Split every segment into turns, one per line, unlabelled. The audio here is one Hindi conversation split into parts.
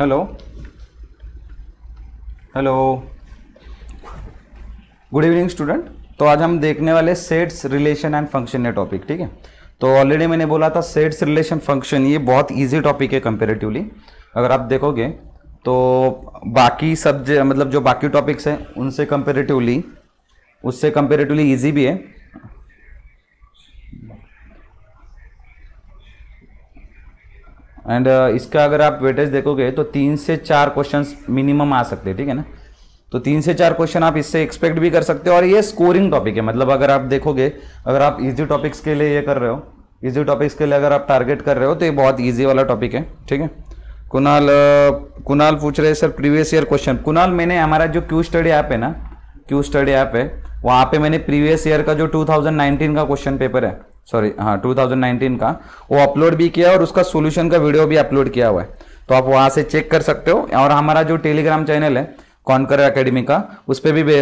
Hello hello good evening student तो आज हम देखने वाले सेट्स रिलेशन एंड फंक्शन ये टॉपिक ठीक है तो ऑलरेडी मैंने बोला था सेट्स रिलेशन फंक्शन ये बहुत इजी टॉपिक है कंपेरेटिवली अगर आप देखोगे तो बाकी सब मतलब जो बाकी टॉपिक्स हैं उनसे कंपेरेटिवली उससे कंपेरेटिवली इजी भी है एंड uh, इसका अगर आप वेटेज देखोगे तो तीन से चार क्वेश्चन मिनिमम आ सकते हैं ठीक है ना तो तीन से चार क्वेश्चन आप इससे एक्सपेक्ट भी कर सकते हो और ये स्कोरिंग टॉपिक है मतलब अगर आप देखोगे अगर आप इजी टॉपिक्स के लिए ये कर रहे हो इजी टॉपिक्स के लिए अगर आप टारगेट कर रहे हो तो ये बहुत ईजी वाला टॉपिक है ठीक है कुणाल uh, कुणाल पूछ रहे हैं sir previous year question Kunal मैंने हमारा जो क्यू स्टडी ऐप है ना क्यू स्टडी ऐप है वहाँ पर मैंने प्रीवियस ईयर का जो टू का क्वेश्चन पेपर है सॉरी हाँ 2019 का वो अपलोड भी किया और उसका सोल्यूशन का वीडियो भी अपलोड किया हुआ है तो आप वहाँ से चेक कर सकते हो और हमारा जो टेलीग्राम चैनल है कॉन्कर अकेडमी का उस पर भी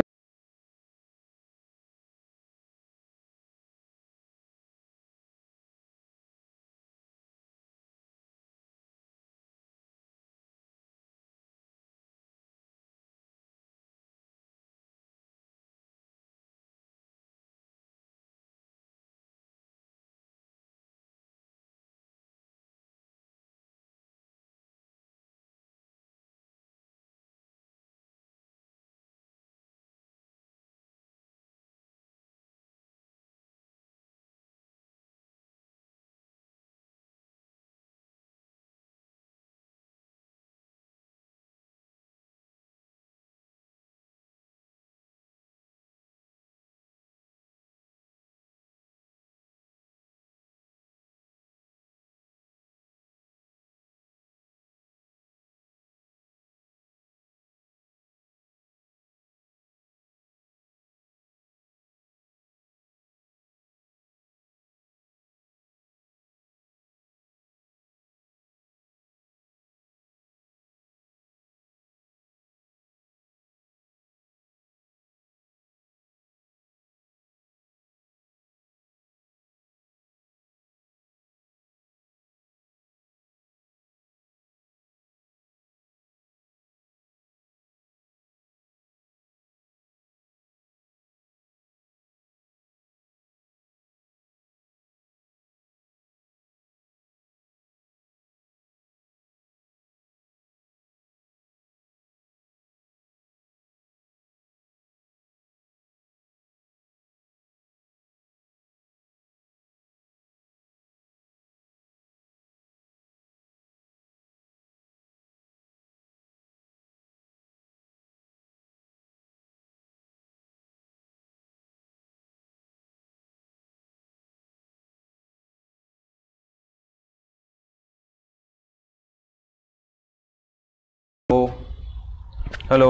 hello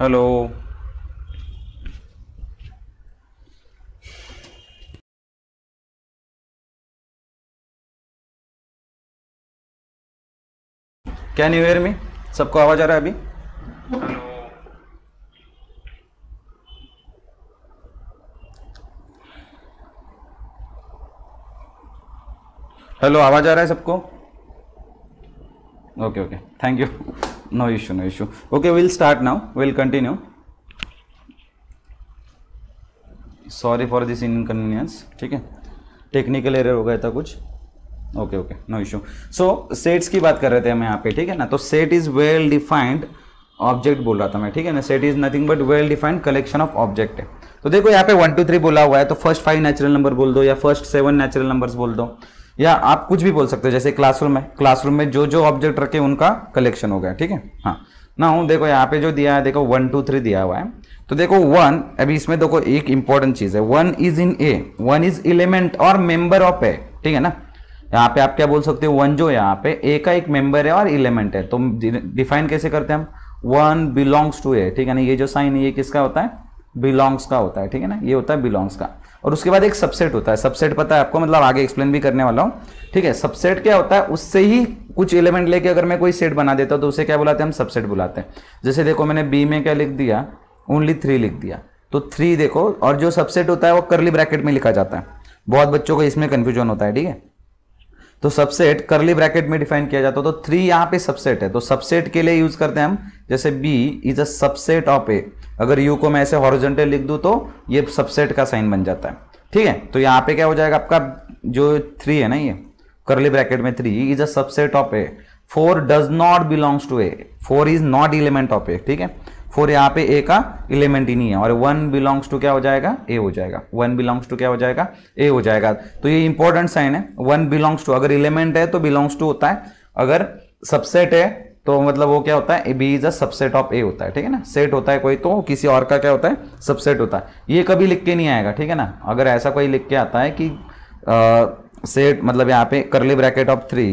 hello can you hear me सबको आवाज आ रहा है अभी हेलो आवाज आ रहा है सबको okay okay thank you no issue no issue okay will start now will continue sorry for this inconvenience ठीक है टेक्निकल एरर हो गया था कुछ okay okay no issue so sets की बात कर रहे थे हम यहाँ पे ठीक है ना तो set is well defined object बोल रहा था मैं ठीक है ना set is nothing but well defined collection of object है तो देखो यहाँ पे वन टू थ्री बोला हुआ है तो फर्स्ट फाइव नेचुरल नंबर बोल दो या फर्स्ट सेवन नेचुरल नंबर्स बोल दो या आप कुछ भी बोल सकते हो जैसे क्लासरूम है क्लासरूम में जो जो ऑब्जेक्ट रखे उनका कलेक्शन हो गया ठीक है हाँ ना हूँ देखो यहाँ पे जो दिया है देखो वन टू थ्री दिया हुआ है तो देखो वन अभी इसमें देखो एक इंपॉर्टेंट चीज़ है one is in A one is element और मेंबर ऑफ ए ठीक है ना यहाँ पे आप क्या बोल सकते हो वन जो यहाँ पे ए का एक मेंबर है और इलेमेंट है तो डिफाइन कैसे करते हैं हम वन बिलोंग्स टू ए ठीक है ना ये जो साइन ये किसका होता है बिलोंग्स का होता है ठीक है ना ये होता है बिलोंग्स का और उसके बाद एक सबसेट होता है सबसेट पता है आपको मतलब आगे एक्सप्लेन भी करने वाला हूँ ठीक है सबसेट क्या होता है उससे ही कुछ एलिमेंट लेके अगर मैं कोई सेट बना देता हूँ तो उसे क्या बुलाते हैं हम सबसेट बुलाते हैं जैसे देखो मैंने बी में क्या लिख दिया ओनली थ्री लिख दिया तो थ्री देखो और जो सबसेट होता है वो करली ब्रैकेट में लिखा जाता है बहुत बच्चों को इसमें कन्फ्यूजन होता है ठीक है तो सबसेट करली ब्रैकेट में डिफाइन किया जाता है तो थ्री यहाँ पे सबसेट है तो सबसेट के लिए यूज करते हैं हम जैसे B is a subset of A अगर यू को मैं ऐसे हॉरिजेंटल लिख दूँ तो ये सबसेट का साइन बन जाता है ठीक है तो यहाँ पे क्या हो जाएगा आपका जो थ्री है ना ये करली ब्रैकेट में three is a subset of A four does not belongs to A four is not element of A ठीक है फोर यहाँ पे ए का इलेमेंट ही नहीं है और वन बिलोंग्स टू क्या हो जाएगा ए हो जाएगा वन बिलोंग्स टू क्या हो जाएगा ए हो जाएगा तो ये इंपॉर्टेंट साइन है वन बिलोंग्स टू अगर इलेमेंट है तो बिलोंग्स टू होता है अगर सबसेट है तो मतलब वो क्या होता है A B is a subset of A होता है ठीक है ना सेट होता है कोई तो किसी और का क्या होता है सबसेट होता है ये कभी लिख के नहीं आएगा ठीक है ना अगर ऐसा कोई लिख के आता है कि सेट मतलब यहाँ पे curly bracket of three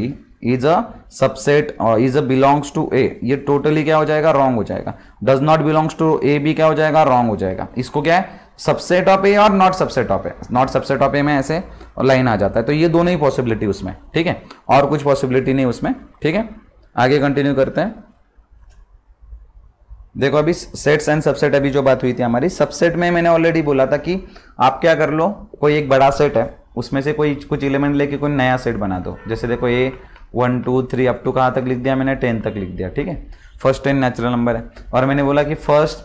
is a subset is a belongs to A ये टोटली क्या हो जाएगा रॉन्ग हो जाएगा does not belongs to A B क्या हो जाएगा रॉन्ग हो जाएगा इसको क्या है सबसेट ऑफ ए और not subset of A not subset of A में ऐसे लाइन आ जाता है तो ये दोनों ही पॉसिबिलिटी उसमें ठीक है और कुछ पॉसिबिलिटी नहीं उसमें ठीक है आगे कंटिन्यू करते हैं देखो अभी सेट्स एंड सबसेट अभी जो बात हुई थी हमारी सबसेट में मैंने ऑलरेडी बोला था कि आप क्या कर लो कोई एक बड़ा सेट है उसमें से कोई कुछ एलिमेंट लेके कोई नया सेट बना दो जैसे देखो ये one two three up to कहाँ तक लिख दिया मैंने टेन तक लिख दिया ठीक है फर्स्ट टेन नेचुरल नंबर है और मैंने बोला कि first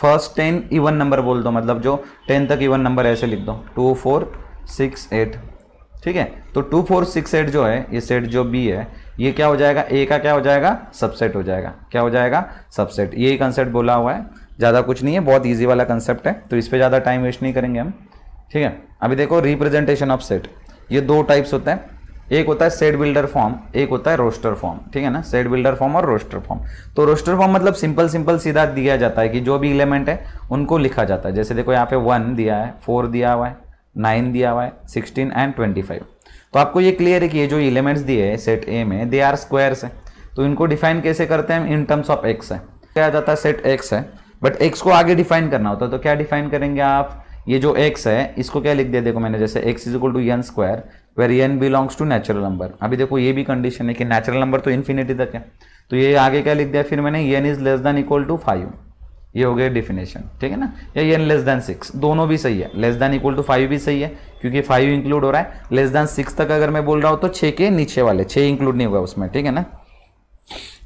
first ten even number बोल दो मतलब जो टेन तक इवन नंबर ऐसे लिख दो टू फोर सिक्स एट ठीक है तो टू फोर सिक्स एट जो है ये सेट जो बी है ये क्या हो जाएगा ए का क्या हो जाएगा सबसेट हो जाएगा क्या हो जाएगा सबसेट यही कंसेप्ट बोला हुआ है ज़्यादा कुछ नहीं है बहुत ईजी वाला कंसेप्ट है तो इस पर ज़्यादा टाइम वेस्ट नहीं करेंगे हम ठीक है अभी देखो रिप्रेजेंटेशन ऑफ सेट ये दो टाइप्स होते हैं एक होता है सेट बिल्डर फॉर्म एक होता है रोस्टर फॉर्म ठीक है ना सेट बिल्डर फॉर्म और रोस्टर फॉर्म तो रोस्टर फॉर्म मतलब सिंपल सिंपल सीधा दिया जाता है कि जो भी इलेमेंट है उनको लिखा जाता है जैसे देखो यहाँ पे वन दिया है फोर दिया हुआ है नाइन दिया हुआ है सिक्सटीन एंड ट्वेंटी फाइव तो आपको ये क्लियर है कि ये जो एलिमेंट्स दिए हैं सेट ए में दे आर स्क्वायर्स है तो इनको डिफाइन कैसे करते हैं इन टर्म्स ऑफ एक्स है क्या जाता है सेट एक्स है बट एक्स को आगे डिफाइन करना होता है तो क्या डिफाइन करेंगे आप ये जो एक्स है इसको क्या लिख दिया देखो मैंने जैसे X is equal to N square where N belongs to natural number अभी देखो ये भी कंडीशन है कि नेचुरल नंबर तो इन्फिनिटी तक है तो ये आगे क्या लिख दिया फिर मैंने N is less than equal to five ये हो गया डिफिनेशन ठीक है ना या एन लेस देन सिक्स दोनों भी सही है less than equal to five भी सही है क्योंकि फाइव इंक्लूड हो रहा है लेस देन सिक्स तक अगर मैं बोल रहा हूँ तो छः के नीचे वाले छः इंक्लूड नहीं होगा उसमें ठीक है ना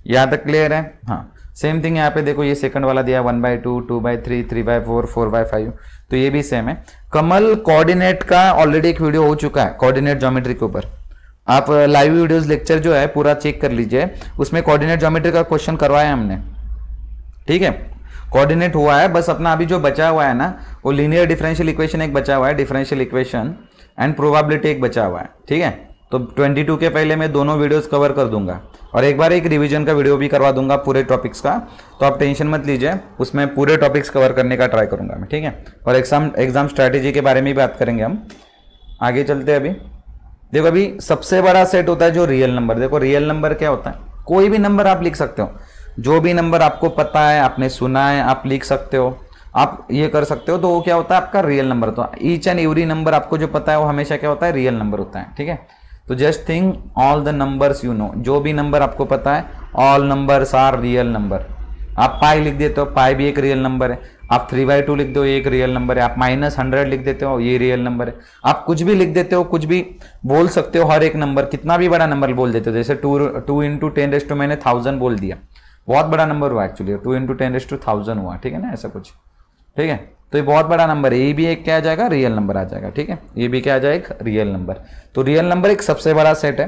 यहाँ तक क्लियर है हाँ सेम थिंग यहाँ पे देखो ये सेकंड वाला दिया one by two two by three three by four four by five तो ये भी सेम है कमल कोऑर्डिनेट का ऑलरेडी एक वीडियो हो चुका है कोऑर्डिनेट ज्योमेट्री के ऊपर आप लाइव वीडियोस लेक्चर जो है पूरा चेक कर लीजिए उसमें कोऑर्डिनेट ज्योमेट्री का क्वेश्चन करवाया हमने ठीक है कोऑर्डिनेट हुआ है बस अपना अभी जो बचा हुआ है ना वो लीनियर डिफरेंशियल इक्वेशन एक बचा हुआ है डिफरेंशियल इक्वेशन एंड प्रोबेबिलिटी एक बचा हुआ है ठीक है तो 22 के पहले मैं दोनों वीडियोस कवर कर दूंगा और एक बार एक रिवीजन का वीडियो भी करवा दूंगा पूरे टॉपिक्स का तो आप टेंशन मत लीजिए उसमें पूरे टॉपिक्स कवर करने का ट्राई करूंगा मैं ठीक है और एग्जाम एग्जाम स्ट्रैटेजी के बारे में भी बात करेंगे हम आगे चलते हैं अभी देखो अभी सबसे बड़ा सेट होता है जो रियल नंबर देखो रियल नंबर क्या होता है कोई भी नंबर आप लिख सकते हो जो भी नंबर आपको पता है आपने सुना है आप लिख सकते हो आप ये कर सकते हो तो वो क्या होता है आपका रियल नंबर तो ईच एंड एवरी नंबर आपको जो पता है वो हमेशा क्या होता है रियल नंबर होता है ठीक है तो just think all the numbers you know जो भी नंबर आपको पता है all numbers are real number आप पाई लिख देते हो पाई भी एक रियल नंबर है आप थ्री बाई टू लिख दो ये एक रियल नंबर है आप माइनस हंड्रेड लिख देते हो ये रियल नंबर है आप कुछ भी लिख देते हो कुछ भी बोल सकते हो हर एक नंबर कितना भी बड़ा नंबर बोल देते हो जैसे two two into ten raised मैंने थाउजेंड बोल दिया बहुत बड़ा नंबर हुआ एक्चुअली टू इंटू टेन एस टू थाउजेंड हुआ ठीक है ना ऐसा कुछ ठीक है तो ये बहुत बड़ा नंबर है ये भी एक क्या आ जाएगा रियल नंबर आ जाएगा ठीक है ये भी क्या आ जाएगा एक रियल नंबर तो रियल नंबर एक सबसे बड़ा सेट है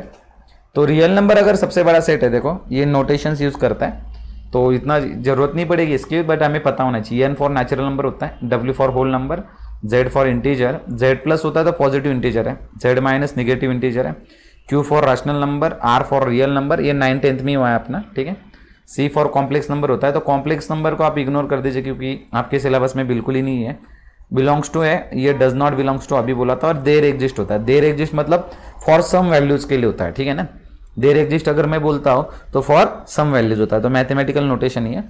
तो रियल नंबर अगर सबसे बड़ा सेट है देखो ये नोटेशन यूज़ करता है तो इतना जरूरत नहीं पड़ेगी इसकी बट हमें पता होना चाहिए एन फॉर नेचुरल नंबर होता है W for whole number Z for integer Z plus होता है तो पॉजिटिव इंटीजर है जेड माइनस निगेटिव इंटीजर है Q for rational number R for real number ये नाइन टेंथ में हुआ है अपना ठीक है सी फॉर कॉम्प्लेक्स नंबर होता है तो कॉम्प्लेक्स नंबर को आप इग्नोर कर दीजिए क्योंकि आपके सिलेबस में बिल्कुल ही नहीं है बिलोंग्स टू है ये डज नॉट बिलोंग्स टू अभी बोला था और देर एग्जिस्ट होता है देर एग्जिस्ट मतलब फॉर सम वैल्यूज के लिए होता है ठीक है ना देर एग्जिस्ट अगर मैं बोलता हूँ तो फॉर सम वैल्यूज होता है तो मैथमेटिकल नोटेशन ही है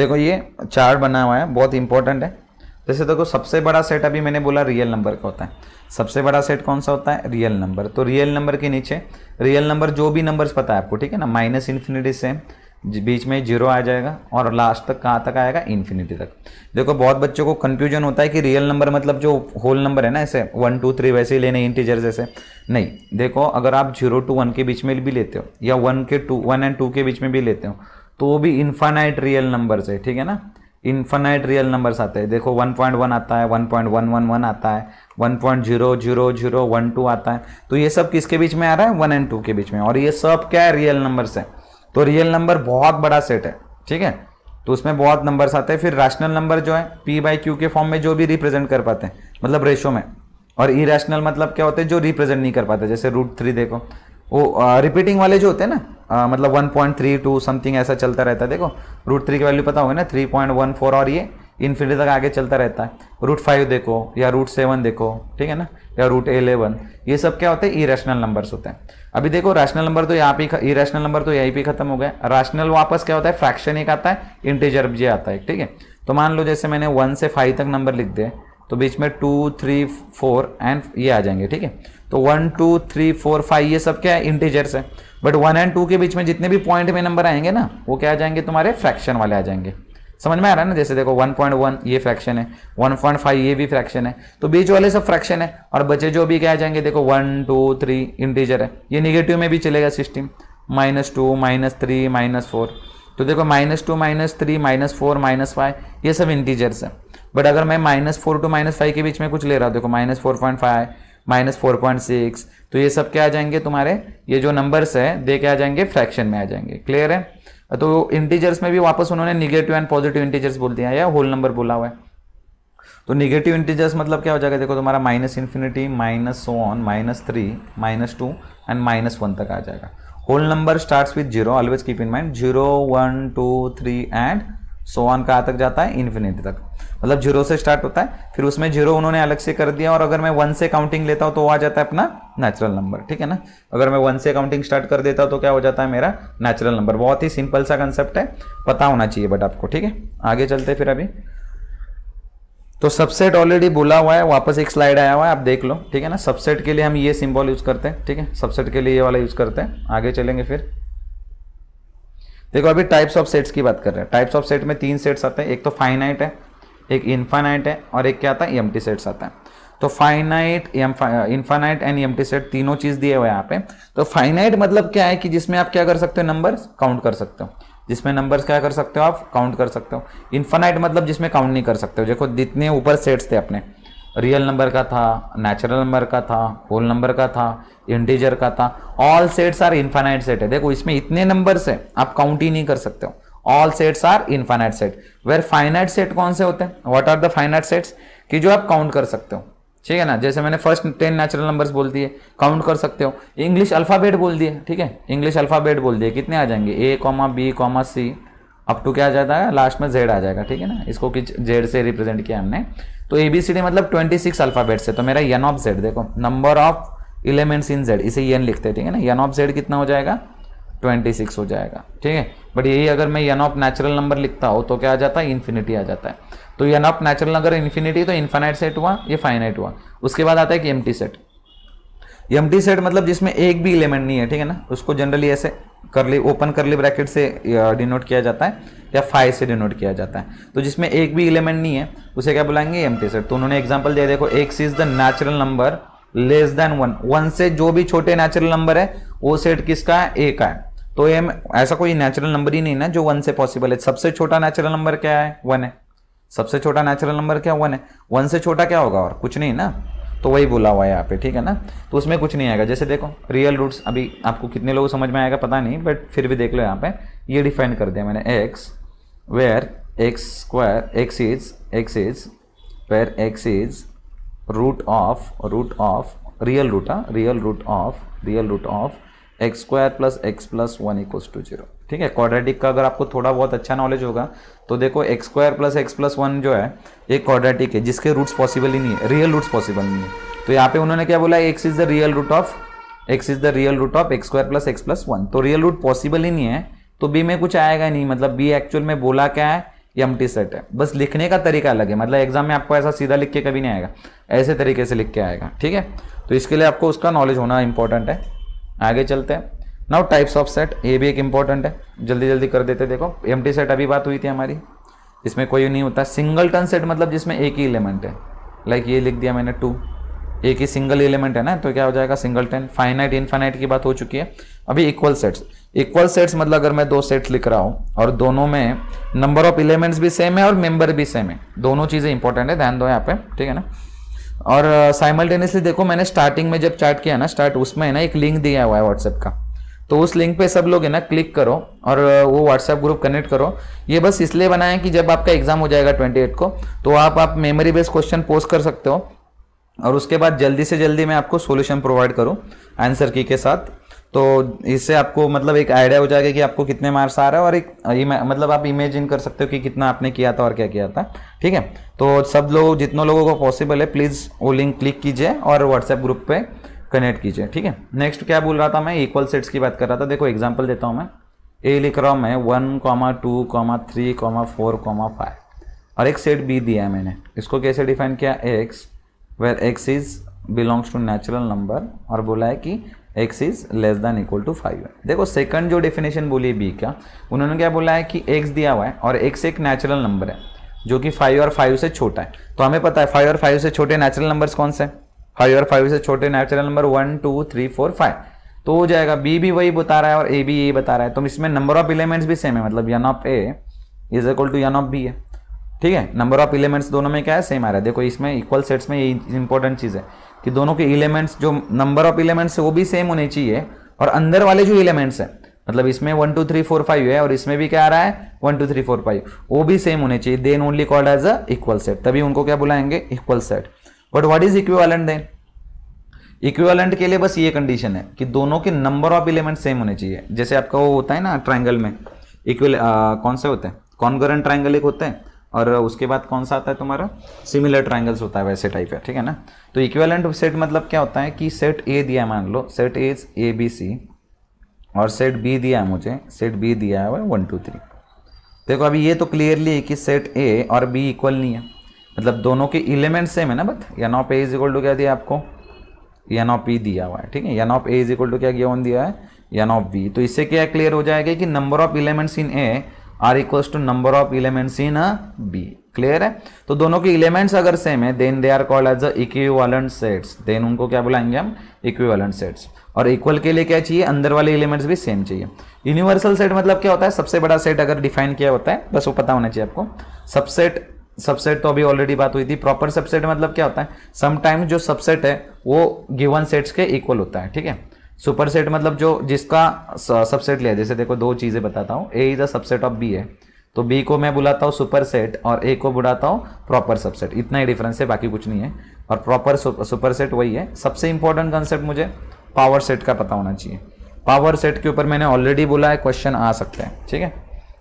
देखो ये चार्ट बना हुआ है बहुत इंपॉर्टेंट है जैसे देखो सबसे बड़ा सेट अभी मैंने बोला रियल नंबर का होता है सबसे बड़ा सेट कौन सा होता है रियल नंबर तो रियल नंबर के नीचे रियल नंबर जो भी नंबर्स पता है आपको ठीक है ना माइनस इन्फिनिटी से बीच में जीरो आ जाएगा और लास्ट तक कहाँ तक आएगा इन्फिनिटी तक देखो बहुत बच्चों को कन्फ्यूजन होता है कि रियल नंबर मतलब जो होल नंबर है ना ऐसे वन टू थ्री वैसे ही लेने इंटीजर जैसे नहीं देखो अगर आप जीरो टू वन के बीच में भी लेते हो या वन के टू वन एंड टू के बीच में भी लेते हो तो वो भी इन्फानाइट रियल नंबर्स है ठीक है ना इन्फाइट रियल नंबर्स आते हैं देखो 1.1 आता है 1.111 आता है 1.00012 आता है तो ये सब किसके बीच में आ रहा है वन एंड टू के बीच में और ये सब क्या है रियल नंबर्स है तो रियल नंबर बहुत बड़ा सेट है ठीक है तो उसमें बहुत नंबर्स आते हैं फिर रैशनल नंबर जो है पी बाई क्यू के फॉर्म में जो भी रिप्रेजेंट कर पाते हैं मतलब रेशो में और इरेशनल मतलब क्या होते हैं जो रिप्रेजेंट नहीं कर पाते जैसे रूट थ्री देखो वो रिपीटिंग वाले जो होते हैं ना आ, मतलब 1.32 समथिंग ऐसा चलता रहता है देखो रूट थ्री की वैल्यू पता होगा ना 3.14 और ये इन्फिनिटी तक आगे चलता रहता है रूट फाइव देखो या रूट सेवन देखो ठीक है ना या रूट एलेवन ये सब क्या होते हैं इरेशनल नंबर्स होते हैं अभी देखो रैशनल नंबर तो यहाँ पे इरेशनल नंबर तो यहीं पे खत्म हो गया रैशनल वापस क्या होता है फ्रैक्शन एक आता है इंटीजर भी आता है ठीक है तो मान लो जैसे मैंने वन से फाइव तक नंबर लिख दिए तो बीच में टू थ्री फोर एंड ये आ जाएंगे ठीक है तो one two three four five ये सब क्या है इंटीजर्स है बट वन एंड टू के बीच में जितने भी पॉइंट में नंबर आएंगे ना वो क्या आ जाएंगे तुम्हारे फ्रैक्शन वाले आ जाएंगे समझ में आ रहा है ना जैसे देखो 1.1 ये फ्रैक्शन है 1.5 ये भी फ्रैक्शन है तो बीच वाले सब फ्रैक्शन है और बचे जो भी क्या आ जाएंगे देखो वन टू थ्री इंटीजर है ये निगेटिव में भी चलेगा system minus two minus three minus four तो देखो minus two minus three minus four minus five ये सब इंटीजर्स है बट अगर मैं minus four to minus five के बीच में कुछ ले रहा हूँ देखो minus four point five minus four point six तो ये सब क्या आ जाएंगे तुम्हारे ये जो नंबर्स है दे क्या आ जाएंगे फ्रैक्शन में आ जाएंगे क्लियर है तो इंटीजर्स में भी वापस उन्होंने निगेटिव एंड पॉजिटिव इंटीजर्स बोल दिया या होल नंबर बोला हुआ है तो निगेटिव इंटीजर्स मतलब क्या हो जाएगा देखो तुम्हारा minus infinity minus one minus three minus two and minus one तक आ जाएगा whole number starts with zero always keep in mind zero one two three and so on कहाँ तक जाता है इन्फिनिटी तक मतलब जीरो से स्टार्ट होता है फिर उसमें जीरो उन्होंने अलग से कर दिया और अगर मैं वन से काउंटिंग लेता हूँ तो वो आ जाता है अपना नेचुरल नंबर ठीक है ना अगर मैं वन से काउंटिंग स्टार्ट कर देता हूँ तो क्या हो जाता है मेरा नेचुरल नंबर बहुत ही सिंपल सा कंसेप्ट है पता होना चाहिए बट आपको ठीक है आगे चलते फिर अभी तो सबसेट ऑलरेडी बोला हुआ है वापस एक स्लाइड आया हुआ है आप देख लो ठीक है ना सबसेट के लिए हम ये सिंबल यूज़ करते हैं ठीक है सबसेट के लिए ये वाला यूज़ करते हैं आगे चलेंगे फिर देखो अभी टाइप्स ऑफ सेट्स की बात कर रहे हैं टाइप्स ऑफ सेट में तीन सेट्स आते हैं एक तो फाइनाइट है एक इनफाइनाइट है और एक क्या आता है एमटी सेट्स आता है तो finite infinite and empty set तीनों चीज़ दिए हुए यहाँ पे तो फाइनाइट मतलब क्या है कि जिसमें आप क्या कर सकते हो नंबर काउंट कर सकते हो जिसमें नंबर्स क्या कर सकते हो आप काउंट कर सकते हो इन्फानाइट मतलब जिसमें काउंट नहीं कर सकते हो देखो जितने ऊपर सेट्स थे अपने रियल नंबर का था नेचुरल नंबर का था होल नंबर का था इंटीजर का था all sets are infinite set है देखो इसमें इतने नंबर्स है आप काउंट ही नहीं कर सकते हो all sets are infinite set where finite set कौन से होते हैं what are the finite sets कि जो आप काउंट कर सकते हो ठीक है ना जैसे मैंने फर्स्ट टेन नेचुरल नंबर्स बोल दिए काउंट कर सकते हो इंग्लिश अल्फ़ाबेट बोल दिए ठीक है इंग्लिश अल्फ़ाबेट बोल दिए कितने आ जाएंगे A comma B comma C up to क्या आ जाता है लास्ट में जेड आ जाएगा ठीक है ना इसको कि जेड से रिप्रेजेंट किया हमने तो ए बी सी डी मतलब ट्वेंटी सिक्स अल्फ़ाबेट से तो मेरा यन ऑफ जेड देखो number of elements in Z इसे यन लिखते हैं ठीक है ना यन ऑफ जेड कितना हो जाएगा ट्वेंटी सिक्स हो जाएगा ठीक है बट यही अगर मैं यन ऑफ नेचुरल नंबर लिखता हूँ तो क्या आ जाता है इन्फिनिटी आ जाता है तो यन ऑफ नेचुरल अगर इन्फिनिटी तो इन्फाइनाइट सेट हुआ ये फाइनाइट हुआ उसके बाद आता है कि एम सेट एम सेट मतलब जिसमें एक भी एलिमेंट नहीं है ठीक है ना उसको जनरली ऐसे कर ली ओपन कर ली ब्रैकेट से डिनोट किया जाता है या फाइव से डिनोट किया जाता है तो जिसमें एक भी एलिमेंट नहीं है उसे क्या बुलाएंगे एम सेट तो उन्होंने एग्जाम्पल दिया देखो x is the natural number less than one one से जो भी छोटे नेचुरल नंबर है वो सेट किसका है ए का है तो ये ऐसा कोई नेचुरल नंबर ही नहीं ना जो वन से पॉसिबल है सबसे छोटा नेचुरल नंबर क्या है वन है सबसे छोटा नेचुरल नंबर क्या वन है वन से छोटा क्या होगा और कुछ नहीं ना तो वही बोला हुआ है यहाँ पे ठीक है ना तो उसमें कुछ नहीं आएगा जैसे देखो रियल रूट्स अभी आपको कितने लोगों समझ में आएगा पता नहीं बट फिर भी देख लो यहाँ पे ये डिफाइन कर दिया मैंने x where x square x is x is where x is root of root of real root real root of real root of x square plus x plus one equals to zero ठीक है क्वाड्रेटिक का अगर आपको थोड़ा बहुत अच्छा नॉलेज होगा तो देखो x square plus x plus one जो है ये क्वाड्रेटिक है जिसके रूट्स पॉसिबल ही नहीं है रियल रूट्स पॉसिबल नहीं है तो यहाँ पे उन्होंने क्या बोला x is the real root of x is the real root of x square plus x plus one तो रियल रूट पॉसिबल ही नहीं है तो बी में कुछ आएगा ही नहीं मतलब बी एक्चुअल में बोला क्या है एम टी सेट है बस लिखने का तरीका अलग है मतलब एग्जाम में आपको ऐसा सीधा लिख के कभी नहीं आएगा ऐसे तरीके से लिख के आएगा ठीक है तो इसके लिए आपको उसका नॉलेज होना इंपॉर्टेंट है आगे चलते हैं नाउ टाइप्स ऑफ सेट ये भी एक इंपॉर्टेंट है जल्दी जल्दी कर देते देखो एम सेट अभी बात हुई थी हमारी इसमें कोई नहीं होता सिंगल टन सेट मतलब जिसमें एक ही एलिमेंट है लाइक like ये लिख दिया मैंने टू एक ही सिंगल एलिमेंट है ना तो क्या हो जाएगा सिंगल टन फाइनाइट इनफाइनाइट की बात हो चुकी है अभी इक्वल सेट्स इक्वल सेट्स मतलब अगर मैं दो सेट्स लिख रहा हूँ और दोनों में नंबर ऑफ एलिमेंट्स भी सेम है और मेंबर भी सेम है दोनों चीज़ें इंपॉर्टेंट है ध्यान दो यहाँ पे ठीक है ना और साइमल्टेनियसली देखो मैंने स्टार्टिंग में जब चार्ट किया ना स्टार्ट उसमें है ना एक लिंक दिया हुआ है व्हाट्सएप का तो उस लिंक पे सब लोग है ना क्लिक करो और वो व्हाट्सएप ग्रुप कनेक्ट करो ये बस इसलिए बना कि जब आपका एग्जाम हो जाएगा ट्वेंटी को तो आप आप मेमोरी बेस्ड क्वेश्चन पोस्ट कर सकते हो और उसके बाद जल्दी से जल्दी मैं आपको सोल्यूशन प्रोवाइड करूँ आंसर की के साथ तो इससे आपको मतलब एक आइडिया हो जाएगा कि आपको कितने मार्क्स आ रहा है और एक मतलब आप इमेजिन कर सकते हो कि कितना आपने किया था और क्या किया था ठीक है तो सब लोग जितनों लोगों को पॉसिबल है प्लीज़ वो लिंक क्लिक कीजिए और व्हाट्सएप ग्रुप पे कनेक्ट कीजिए ठीक है नेक्स्ट क्या बोल रहा था मैं इक्वल सेट्स की बात कर रहा था देखो एग्जाम्पल देता हूँ मैं ए लिख रहा हूँ मैं one comma two comma three comma four comma five और एक सेट बी दिया है मैंने इसको कैसे डिफाइन किया x where x is belongs to natural number और बोला है कि x is less than equal to five है देखो सेकंड जो डेफिनेशन बोली है बी का उन्होंने क्या बोला है कि एक्स दिया हुआ है और एक्स एक नेचुरल नंबर है जो कि फाइव और फाइव से छोटा है तो हमें पता है फाइव और फाइव से छोटे नेचुरल नंबर्स कौन से फाइव और फाइव से छोटे natural number one two three four five तो हो जाएगा बी भी वही बता रहा है और ए भी यही बता रहा है तो इसमें नंबर ऑफ एलिमेंट्स भी सेम है मतलब n of A is equal to n of B है ठीक है नंबर ऑफ इलेमेंट्स दोनों में क्या है सेम आ रहा है देखो इसमें इक्वल सेट्स में ये इंपॉर्टेंट चीज़ है कि दोनों के इलेमेंट्स जो नंबर ऑफ इलेमेंट्स है वो भी सेम होने चाहिए और अंदर वाले जो इलेमेंट्स है मतलब इसमें one two three four five है और इसमें भी क्या आ रहा है one two three four five वो भी सेम होने चाहिए then only called as a equal set तभी उनको क्या बुलाएंगे equal set but what is equivalent then equivalent के लिए बस ये कंडीशन है कि दोनों के नंबर ऑफ इलेमेंट सेम होने चाहिए जैसे आपका वो होता है ना ट्राइंगल में इक्वल कौन से होते हैं कॉन्गोरेंट ट्राइंगल एक होते हैं और उसके बाद कौन सा आता है तुम्हारा सिमिलर ट्राइंगल्स होता है वैसे टाइप है ठीक है ना तो इक्वेलेंट सेट मतलब क्या होता है कि सेट ए दिया है मान लो set A is A B C और सेट बी दिया है मुझे सेट बी दिया है वन टू थ्री देखो अभी ये तो क्लियरली है कि सेट ए और बी इक्वल नहीं है मतलब दोनों के एलिमेंट सेम है ना but n of A is equal to क्या दिया आपको एन ऑफ बी दिया हुआ है ठीक है n of A is equal to क्या वन दिया है एन ऑफ बी तो इससे क्या क्लियर हो जाएगा कि number of elements in A are equals to number of elements in B clear है तो दोनों के इलेमेंट्स अगर सेम है then they are called as equivalent sets then उनको क्या बुलाएंगे हम इक्विवेलेंट सेट्स और इक्वल के लिए क्या चाहिए अंदर वाले इलेमेंट्स भी सेम चाहिए यूनिवर्सल सेट मतलब क्या होता है सबसे बड़ा सेट अगर डिफाइन किया होता है बस वो पता होना चाहिए आपको सबसेट सबसेट तो अभी ऑलरेडी बात हुई थी प्रॉपर सबसेट मतलब क्या होता है समटाइम्स जो सबसेट है वो गिवन सेट्स के इक्वल होता है ठीक है सुपर सेट मतलब जो जिसका सबसेट लिया जैसे देखो दो चीज़ें बताता हूँ A is a subset of B है तो बी को मैं बुलाता हूँ सुपर सेट और ए को बुलाता हूँ प्रॉपर सबसेट इतना ही डिफरेंस है बाकी कुछ नहीं है और प्रॉपर सुपर सेट वही है सबसे इंपॉर्टेंट कंसेप्ट मुझे पावर सेट का पता होना चाहिए पावर सेट के ऊपर मैंने ऑलरेडी बोला है क्वेश्चन आ सकता है ठीक है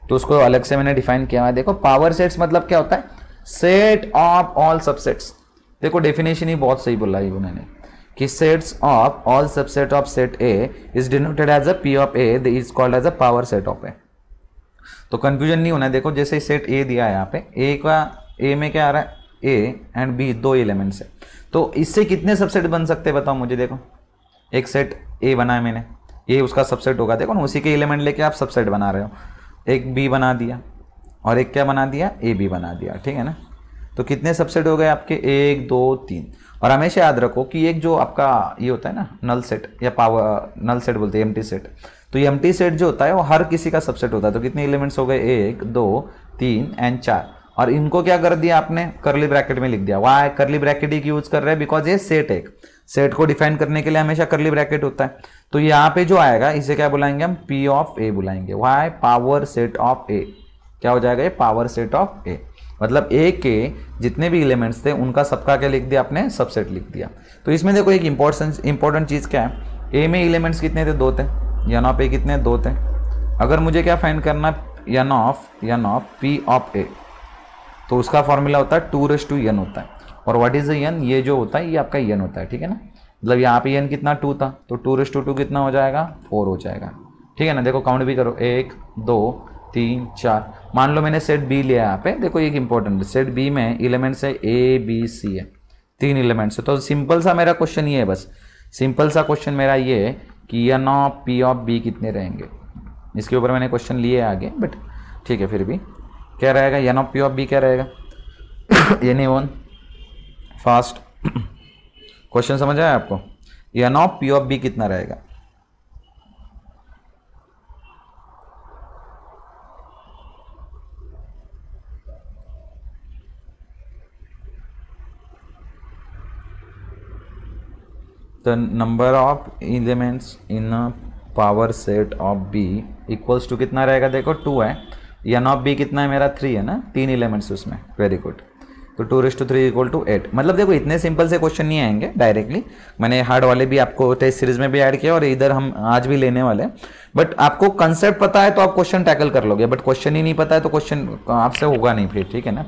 तो उसको अलग से मैंने डिफाइन किया है देखो पावर सेट्स मतलब क्या होता है सेट ऑफ ऑल सबसेट्स देखो डेफिनेशन ही बहुत सही बोला है उन्होंने कि of all subset of set A is denoted as a P of A the is called as a power set of A तो कंफ्यूजन नहीं होना देखो जैसे सेट ए दिया है यहाँ पे ए का ए में क्या आ रहा है ए एंड बी दो एलिमेंट्स है तो इससे कितने सबसेट बन सकते हैं बताओ मुझे देखो एक सेट ए बनाया मैंने ये उसका सबसेट होगा देखो ना उसी के एलिमेंट लेके आप सबसेट बना रहे हो एक बी बना दिया और एक क्या बना दिया ए बी बना दिया ठीक है ना तो कितने सबसेट हो गए आपके एक दो तीन और हमेशा याद रखो कि एक जो आपका ये होता है ना नल सेट या पावर नल सेट बोलते हैं एम सेट तो ये एम सेट जो होता है वो हर किसी का सबसेट होता है तो कितने एलिमेंट्स हो गए एक दो तीन एंड चार और इनको क्या कर दिया आपने करली ब्रैकेट में लिख दिया वाई करली ब्रैकेट ही यूज कर रहे हैं बिकॉज ये सेट एक सेट को डिफाइन करने के लिए हमेशा करली ब्रैकेट होता है तो यहाँ पे जो आएगा इसे क्या बुलाएंगे हम पी ऑफ ए बुलाएंगे why power set of A क्या हो जाएगा ये पावर सेट ऑफ ए मतलब ए के जितने भी एलिमेंट्स थे उनका सबका क्या लिख दिया आपने सबसेट लिख दिया तो इसमें देखो एक इम्पोर्टेंट इंपॉर्टेंट चीज़ क्या है ए में एलिमेंट्स कितने थे दो थे यन ऑफ ए कितने दो थे अगर मुझे क्या फाइंड करना n of n of P of A तो उसका फॉर्मूला होता है टू रेस टू यन होता है और व्हाट इज़ यन ये जो होता है ये आपका यन होता है ठीक है ना मतलब यहाँ पे यन कितना टू था तो टू रेस टू टू कितना हो जाएगा फोर हो जाएगा ठीक है ना देखो काउंट भी करो एक दो तीन चार मान लो मैंने सेट बी लिया यहाँ पे देखो एक इंपॉर्टेंट सेट बी में इलेमेंट्स है ए बी सी है तीन इलेमेंट्स है तो सिंपल सा मेरा क्वेश्चन ये है बस सिंपल सा क्वेश्चन मेरा ये है कि n of P of B कितने रहेंगे इसके ऊपर मैंने क्वेश्चन लिए आगे बट ठीक है फिर भी क्या रहेगा n of P of B क्या रहेगा एनी वन फास्ट क्वेश्चन समझ आया आपको n of P of B कितना रहेगा the number of elements in a power set of b equals to कितना रहेगा देखो टू है एन ऑफ बी कितना है मेरा थ्री है ना तीन एलिमेंट्स उसमें वेरी गुड तो two raised to three equal to eight मतलब देखो इतने सिंपल से क्वेश्चन नहीं आएंगे डायरेक्टली मैंने हार्ड वाले भी आपको टेस्ट सीरीज में भी ऐड किया और इधर हम आज भी लेने वाले बट आपको कंसेप्ट पता है तो आप क्वेश्चन टैकल कर लोगे बट क्वेश्चन ही नहीं पता है तो क्वेश्चन आपसे होगा नहीं फिर ठीक है ना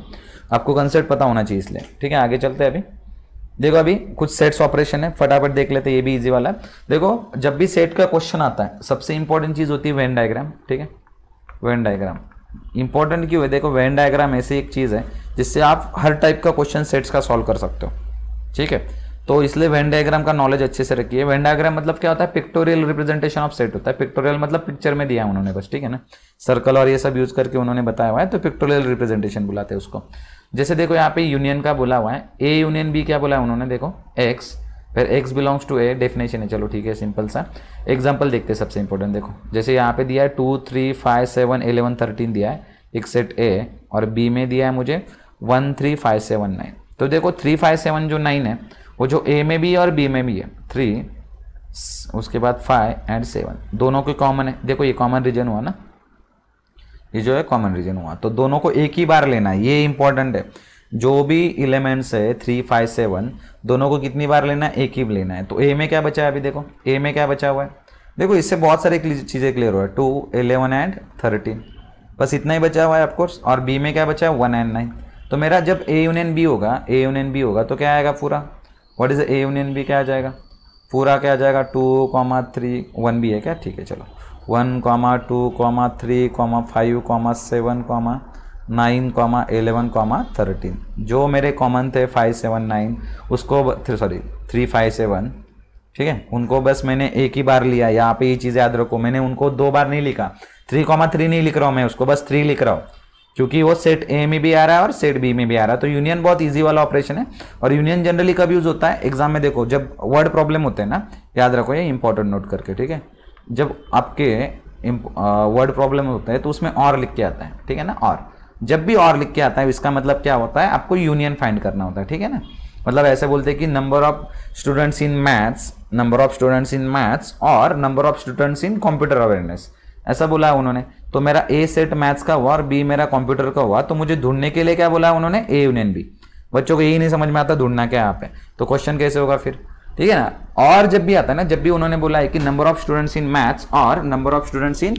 आपको कंसेप्ट पता होना चाहिए इसलिए ठीक है आगे चलते हैं अभी देखो अभी कुछ सेट्स ऑपरेशन है फटाफट देख लेते ये भी इजी वाला है देखो जब भी सेट का क्वेश्चन आता है सबसे इंपॉर्टेंट चीज होती है वेन डायग्राम ठीक है वेन डायग्राम इंपॉर्टेंट क्यों है देखो वेन डायग्राम ऐसी एक चीज़ है जिससे आप हर टाइप का क्वेश्चन सेट्स का सॉल्व कर सकते हो ठीक है तो इसलिए वेन डायग्राम का नॉलेज अच्छे से रखिए वेन डायग्राम मतलब क्या होता है पिक्टोरियल रिप्रेजेंटेशन ऑफ सेट होता है पिक्टोरियल मतलब पिक्चर में दिया उन्होंने बस ठीक है ना सर्कल और ये सब यूज करके उन्होंने बताया हुआ है तो पिक्टोरियल रिप्रेजेंटेशन बुलाते हैं उसको जैसे देखो यहाँ पे यूनियन का बोला हुआ है ए यूनियन बी क्या बोला है उन्होंने देखो एक्स फिर x belongs to A definition है चलो ठीक है सिंपल सा एग्जाम्पल देखते हैं सबसे इंपॉर्टेंट देखो जैसे यहाँ पे दिया है two three five seven eleven thirteen दिया है एक सेट ए और बी में दिया है मुझे one three five seven nine तो देखो थ्री फाइव सेवन जो नाइन है वो जो ए में भी है और बी में भी है थ्री उसके बाद फाइव एंड सेवन दोनों के कॉमन है देखो ये कॉमन रीजन हुआ ना ये जो है कॉमन रीजन हुआ तो दोनों को एक ही बार लेना है ये इंपॉर्टेंट है जो भी एलिमेंट्स है थ्री फाइव सेवन दोनों को कितनी बार लेना है एक ही लेना है तो ए में क्या बचा है अभी देखो ए में क्या बचा हुआ है देखो इससे बहुत सारे चीज़ें क्लियर हुआ है टू एलेवन एंड थर्टीन बस इतना ही बचा हुआ है ऑफकोर्स और बी में क्या बचा है वन एंड नाइन तो मेरा जब ए यूनियन बी होगा ए यूनियन बी होगा तो क्या आएगा पूरा what is A union B क्या आ जाएगा पूरा क्या आ जाएगा two comma three one B है क्या ठीक है चलो one comma two comma three comma five comma seven comma nine comma eleven comma thirteen जो मेरे कॉमन थे फाइव सेवन नाइन उसको सॉरी थ्री फाइव सेवन ठीक है उनको बस मैंने एक ही बार लिया यहाँ पे ये चीज़ याद रखो मैंने उनको दो बार नहीं लिखा थ्री कॉमा थ्री नहीं लिख रहा हूँ मैं उसको बस थ्री लिख रहा हूँ क्योंकि वो सेट ए में भी आ रहा है और सेट बी में भी आ रहा है तो यूनियन बहुत इजी वाला ऑपरेशन है और यूनियन जनरली कब यूज होता है एग्जाम में देखो जब वर्ड प्रॉब्लम होते हैं ना याद रखो ये इंपॉर्टेंट नोट करके ठीक है जब आपके वर्ड प्रॉब्लम होता है तो उसमें और लिख के आता है ठीक है ना और जब भी और लिख के आता है इसका मतलब क्या होता है आपको यूनियन फाइंड करना होता है ठीक है ना मतलब ऐसे बोलते हैं कि number of students in maths number of students in maths और number of students in computer awareness ऐसा बोला उन्होंने तो मेरा ए सेट मैथ्स का हुआ और बी मेरा कंप्यूटर का हुआ तो मुझे ढूंढने के लिए क्या बोला उन्होंने ए यूनियन बी बच्चों को यही नहीं समझ में आता ढूंढना क्या यहाँ पे तो क्वेश्चन कैसे होगा फिर ठीक है ना और जब भी आता है ना जब भी उन्होंने बोला है कि number of students in maths और number of students in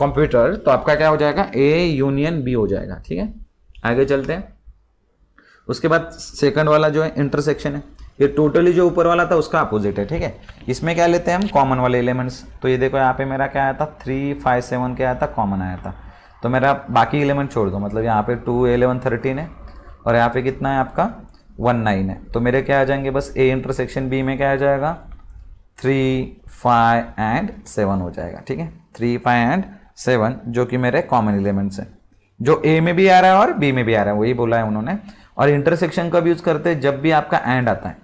computer तो आपका क्या हो जाएगा ए यूनियन बी हो जाएगा ठीक है आगे चलते हैं उसके बाद सेकंड वाला जो है इंटरसेक्शन है ये टोटली जो ऊपर वाला था उसका अपोजिट है ठीक है इसमें क्या लेते हैं हम कॉमन वाले एलिमेंट्स तो ये देखो यहाँ पे मेरा क्या आया था थ्री फाइव सेवन क्या आया था कॉमन आया था तो मेरा बाकी एलिमेंट छोड़ दो मतलब यहाँ पे टू एलेवन थर्टीन है और यहाँ पे कितना है आपका वन नाइन है तो मेरे क्या आ जाएंगे बस ए इंटरसेक्शन बी में क्या आ जाएगा थ्री फाइव एंड सेवन हो जाएगा ठीक है थ्री फाइव एंड सेवन जो कि मेरे कॉमन एलिमेंट्स हैं जो ए में भी आ रहा है और बी में भी आ रहा है वही बोला है उन्होंने और इंटरसेक्शन कब यूज़ करते हैं जब भी आपका एंड आता है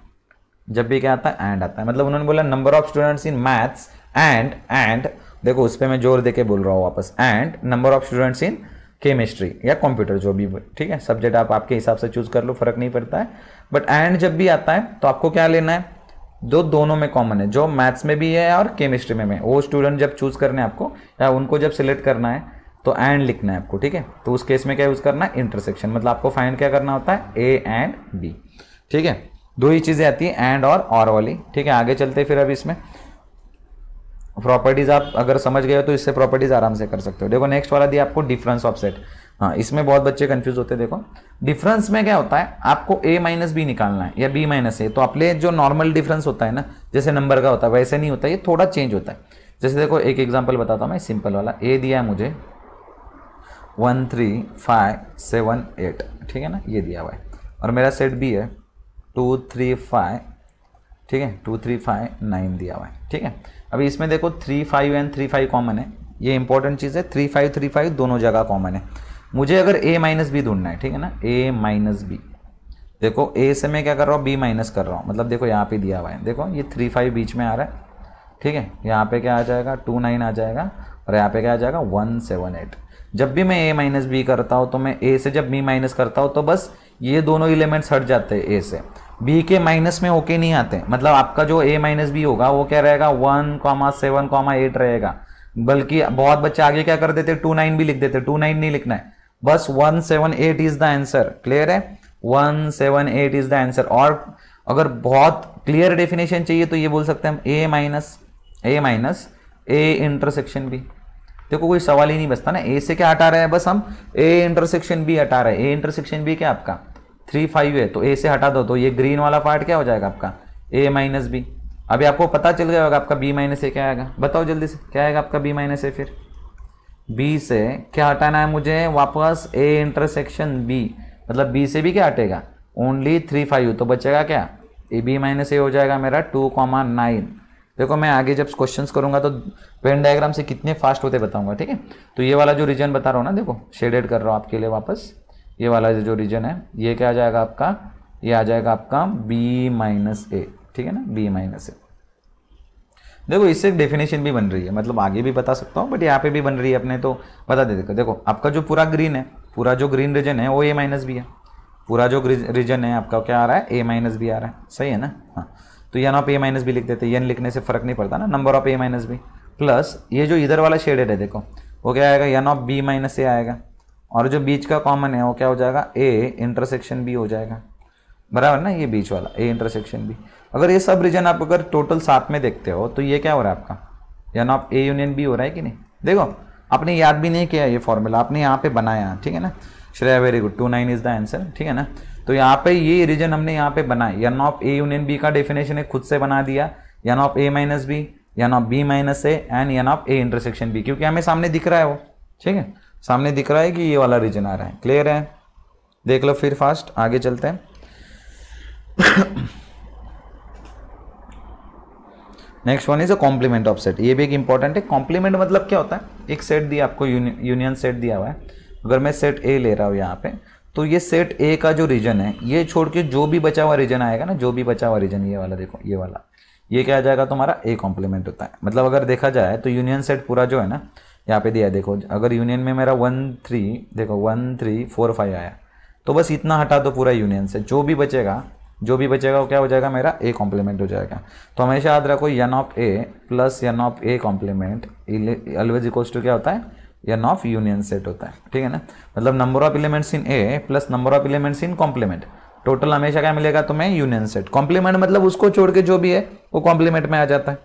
जब भी क्या आता है एंड आता है मतलब उन्होंने बोला number of students in maths and and देखो उस पर मैं जोर दे के बोल रहा हूँ वापस and number of students in chemistry या कंप्यूटर जो भी ठीक है सब्जेक्ट आप आपके हिसाब से चूज कर लो फर्क नहीं पड़ता है बट एंड जब भी आता है तो आपको क्या लेना है जो दोनों में कॉमन है जो मैथ्स में भी है और केमिस्ट्री में भी है वो स्टूडेंट जब चूज करने आपको या उनको जब सिलेक्ट करना है तो एंड लिखना है आपको ठीक है तो उस केस में क्या यूज़ करना है इंटरसेक्शन मतलब आपको फाइंड क्या करना होता है ए एंड बी ठीक है दो ही चीज़ें आती है एंड और और वाली ठीक है आगे चलते फिर अब इसमें प्रॉपर्टीज़ आप अगर समझ गए हो तो इससे प्रॉपर्टीज़ आराम से कर सकते हो देखो नेक्स्ट वाला दिया आपको डिफरेंस ऑफ सेट हाँ इसमें बहुत बच्चे कंफ्यूज होते हैं देखो डिफरेंस में क्या होता है आपको ए माइनस बी निकालना है या बी माइनस ए तो अपने जो नॉर्मल डिफरेंस होता है ना जैसे नंबर का होता है वैसे नहीं होता ये थोड़ा चेंज होता है जैसे देखो एक एग्जाम्पल बताता हूँ मैं सिंपल वाला ए दिया है मुझे one three five seven eight ठीक है ना ये दिया हुआ है और मेरा सेट बी है टू थ्री फाइव ठीक है टू थ्री फाइव नाइन दिया हुआ है ठीक है अभी इसमें देखो three five and three five common है ये इंपॉर्टेंट चीज़ है थ्री फाइव थ्री फाइव दोनों जगह कॉमन है मुझे अगर ए माइनस बी ढूंढना है ठीक है ना ए माइनस बी देखो ए से मैं क्या कर रहा हूँ बी माइनस कर रहा हूँ मतलब देखो यहाँ पे दिया हुआ है देखो ये थ्री फाइव बीच में आ रहा है ठीक है यहाँ पे क्या आ जाएगा टू नाइन आ जाएगा और यहाँ पे क्या आ जाएगा वन सेवन एट जब भी मैं ए माइनस बी करता हूँ तो मैं ए से जब बी माइनस करता हूँ तो बस ये दोनों एलिमेंट्स हट जाते हैं ए से बी के माइनस में ओके नहीं आते मतलब आपका जो ए माइनस बी होगा वो क्या रहेगा one comma seven comma eight रहेगा बल्कि बहुत बच्चे आगे क्या कर देते टू नाइन भी लिख देते टू नाइन नहीं लिखना है बस one seven eight is the answer clear है one seven eight is the answer और अगर बहुत क्लियर डेफिनेशन चाहिए तो ये बोल सकते हैं हम A minus A minus A intersection B देखो कोई सवाल ही नहीं बचता ना ए से क्या हटा रहे हैं बस हम ए इंटरसेक्शन बी हटा रहे हैं ए इंटरसेक्शन बी क्या आपका थ्री फाइव है तो ए से हटा दो तो ये ग्रीन वाला पार्ट क्या हो जाएगा आपका ए माइनस बी अभी आपको पता चल गया होगा आपका बी माइनस ए क्या आएगा बताओ जल्दी से क्या आएगा आपका बी माइनस ए फिर बी से क्या हटाना है मुझे वापस ए इंटरसेक्शन बी मतलब बी से भी क्या हटेगा ओनली थ्री फाइव तो बचेगा क्या ए बी माइनस ए हो जाएगा मेरा टू कॉमा नाइन देखो मैं आगे जब क्वेश्चंस करूंगा तो पेन डायग्राम से कितने फास्ट होते बताऊंगा ठीक है तो ये वाला जो रीजन बता रहा हूँ ना देखो शेडेड कर रहा हूँ आपके लिए वापस ये वाला जो रीजन है ये क्या आ जाएगा आपका ये आ जाएगा आपका बी माइनस ए ठीक है ना बी माइनस ए देखो इससे एक डेफिनेशन भी बन रही है मतलब आगे भी बता सकता हूँ बट यहाँ पे भी बन रही है अपने तो बता दे देखो देखो आपका जो पूरा ग्रीन है पूरा जो ग्रीन रीजन है वो ए माइनस बी है पूरा जो रीजन है आपका क्या आ रहा है ए माइनस बी आ रहा है सही है ना हाँ तो यन ऑफ ए माइनस भी लिख देते यन लिखने से फर्क नहीं पड़ता ना number of A minus B plus ये जो इधर वाला शेडेड है देखो वो क्या आएगा n of B minus A आएगा और जो बीच का कॉमन है वो क्या हो जाएगा ए इंटरसेक्शन बी हो जाएगा बराबर ना ये बीच वाला ए इंटरसेक्शन बी अगर ये सब रीजन आप अगर टोटल साथ में देखते हो तो ये क्या हो रहा है आपका n of A union B हो रहा है कि नहीं देखो आपने याद भी नहीं किया ये फॉर्मूला आपने यहाँ पे बनाया ठीक है ना Shreya very good two nine is the answer ठीक है ना तो यहाँ पे ये रीजन हमने यहाँ पे बनाया n of A union B का डेफिनेशन है खुद से बना दिया n of A minus B n of B minus A and n of A intersection B क्योंकि हमें सामने दिख रहा है वो ठीक है सामने दिख रहा है कि ये वाला रीजन आ रहा है क्लियर है देख लो फिर फास्ट आगे चलते हैं next one is a complement of set ये भी एक इंपॉर्टेंट है कॉम्प्लीमेंट मतलब क्या होता है एक सेट दिया आपको यूनियन सेट दिया हुआ है अगर मैं सेट ए ले रहा हूँ यहाँ पे तो ये सेट ए का जो रीजन है ये छोड़ के जो भी बचा हुआ रीजन आएगा ना जो भी बचा हुआ रीजन ये वाला देखो ये वाला ये क्या आ जाएगा तुम्हारा ए कॉम्प्लीमेंट होता है मतलब अगर देखा जाए तो यूनियन सेट पूरा जो है ना यहाँ पे दिया है देखो अगर यूनियन में मेरा वन थ्री देखो वन थ्री फोर फाइव आया तो बस इतना हटा दो पूरा यूनियन से जो भी बचेगा जो भी बचेगा वो क्या हो जाएगा मेरा ए कॉम्प्लीमेंट हो जाएगा तो हमेशा याद रखो n of A plus n of A complement always equals to क्या होता है एन ऑफ यूनियन सेट होता है ठीक है ना मतलब number of elements in A plus number of elements in complement total हमेशा क्या मिलेगा तुम्हें यूनियन सेट कॉम्प्लीमेंट मतलब उसको छोड़ के जो भी है वो कॉम्प्लीमेंट में आ जाता है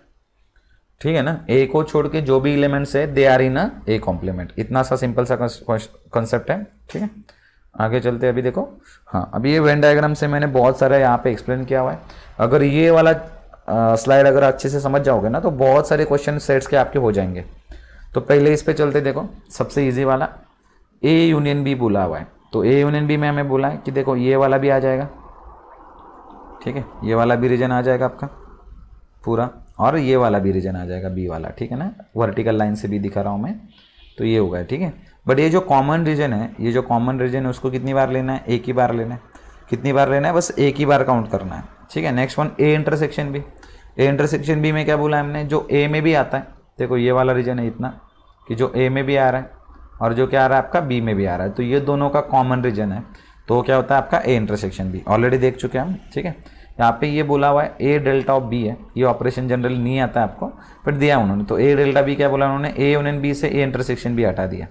ठीक है ना ए को छोड़ के जो भी एलिमेंट्स है they are in a A complement इतना सा सिंपल सा कॉन्सेप्ट है ठीक है आगे चलते अभी देखो हाँ अभी ये वेन डायग्राम से मैंने बहुत सारे यहाँ पे एक्सप्लेन किया हुआ है अगर ये वाला स्लाइड अगर अच्छे से समझ जाओगे ना तो बहुत सारे क्वेश्चन सेट्स के आपके हो जाएंगे तो पहले इस पे चलते देखो सबसे इजी वाला ए यूनियन बी बोला हुआ है तो ए यूनियन बी में हमें बोला है कि देखो ये वाला भी आ जाएगा ठीक है ये वाला भी रीजन आ जाएगा आपका पूरा और ये वाला भी रीजन आ जाएगा बी वाला ठीक है ना वर्टिकल लाइन से भी दिखा रहा हूँ मैं तो ये होगा ठीक है बट ये जो कॉमन रीजन है ये जो कॉमन रीजन है उसको कितनी बार लेना है एक ही बार लेना है कितनी बार लेना है बस एक ही बार काउंट करना है ठीक है next one A intersection B A intersection B में क्या बोला हमने जो ए में भी आता है देखो ये वाला रीजन है इतना कि जो ए में भी आ रहा है और जो क्या आ रहा है आपका बी में भी आ रहा है तो ये दोनों का कॉमन रीजन है तो क्या होता है आपका ए इंटरसेक्शन बी ऑलरेडी देख चुके हैं हम ठीक है यहाँ पे ये बोला हुआ है ए डेल्टा ऑफ बी है ये ऑपरेशन जनरल नहीं आता है आपको बट दिया उन्होंने तो ए डेल्टा बी क्या बोला उन्होंने ए यूनियन बी से ए इंटरसेक्शन बी हटा दिया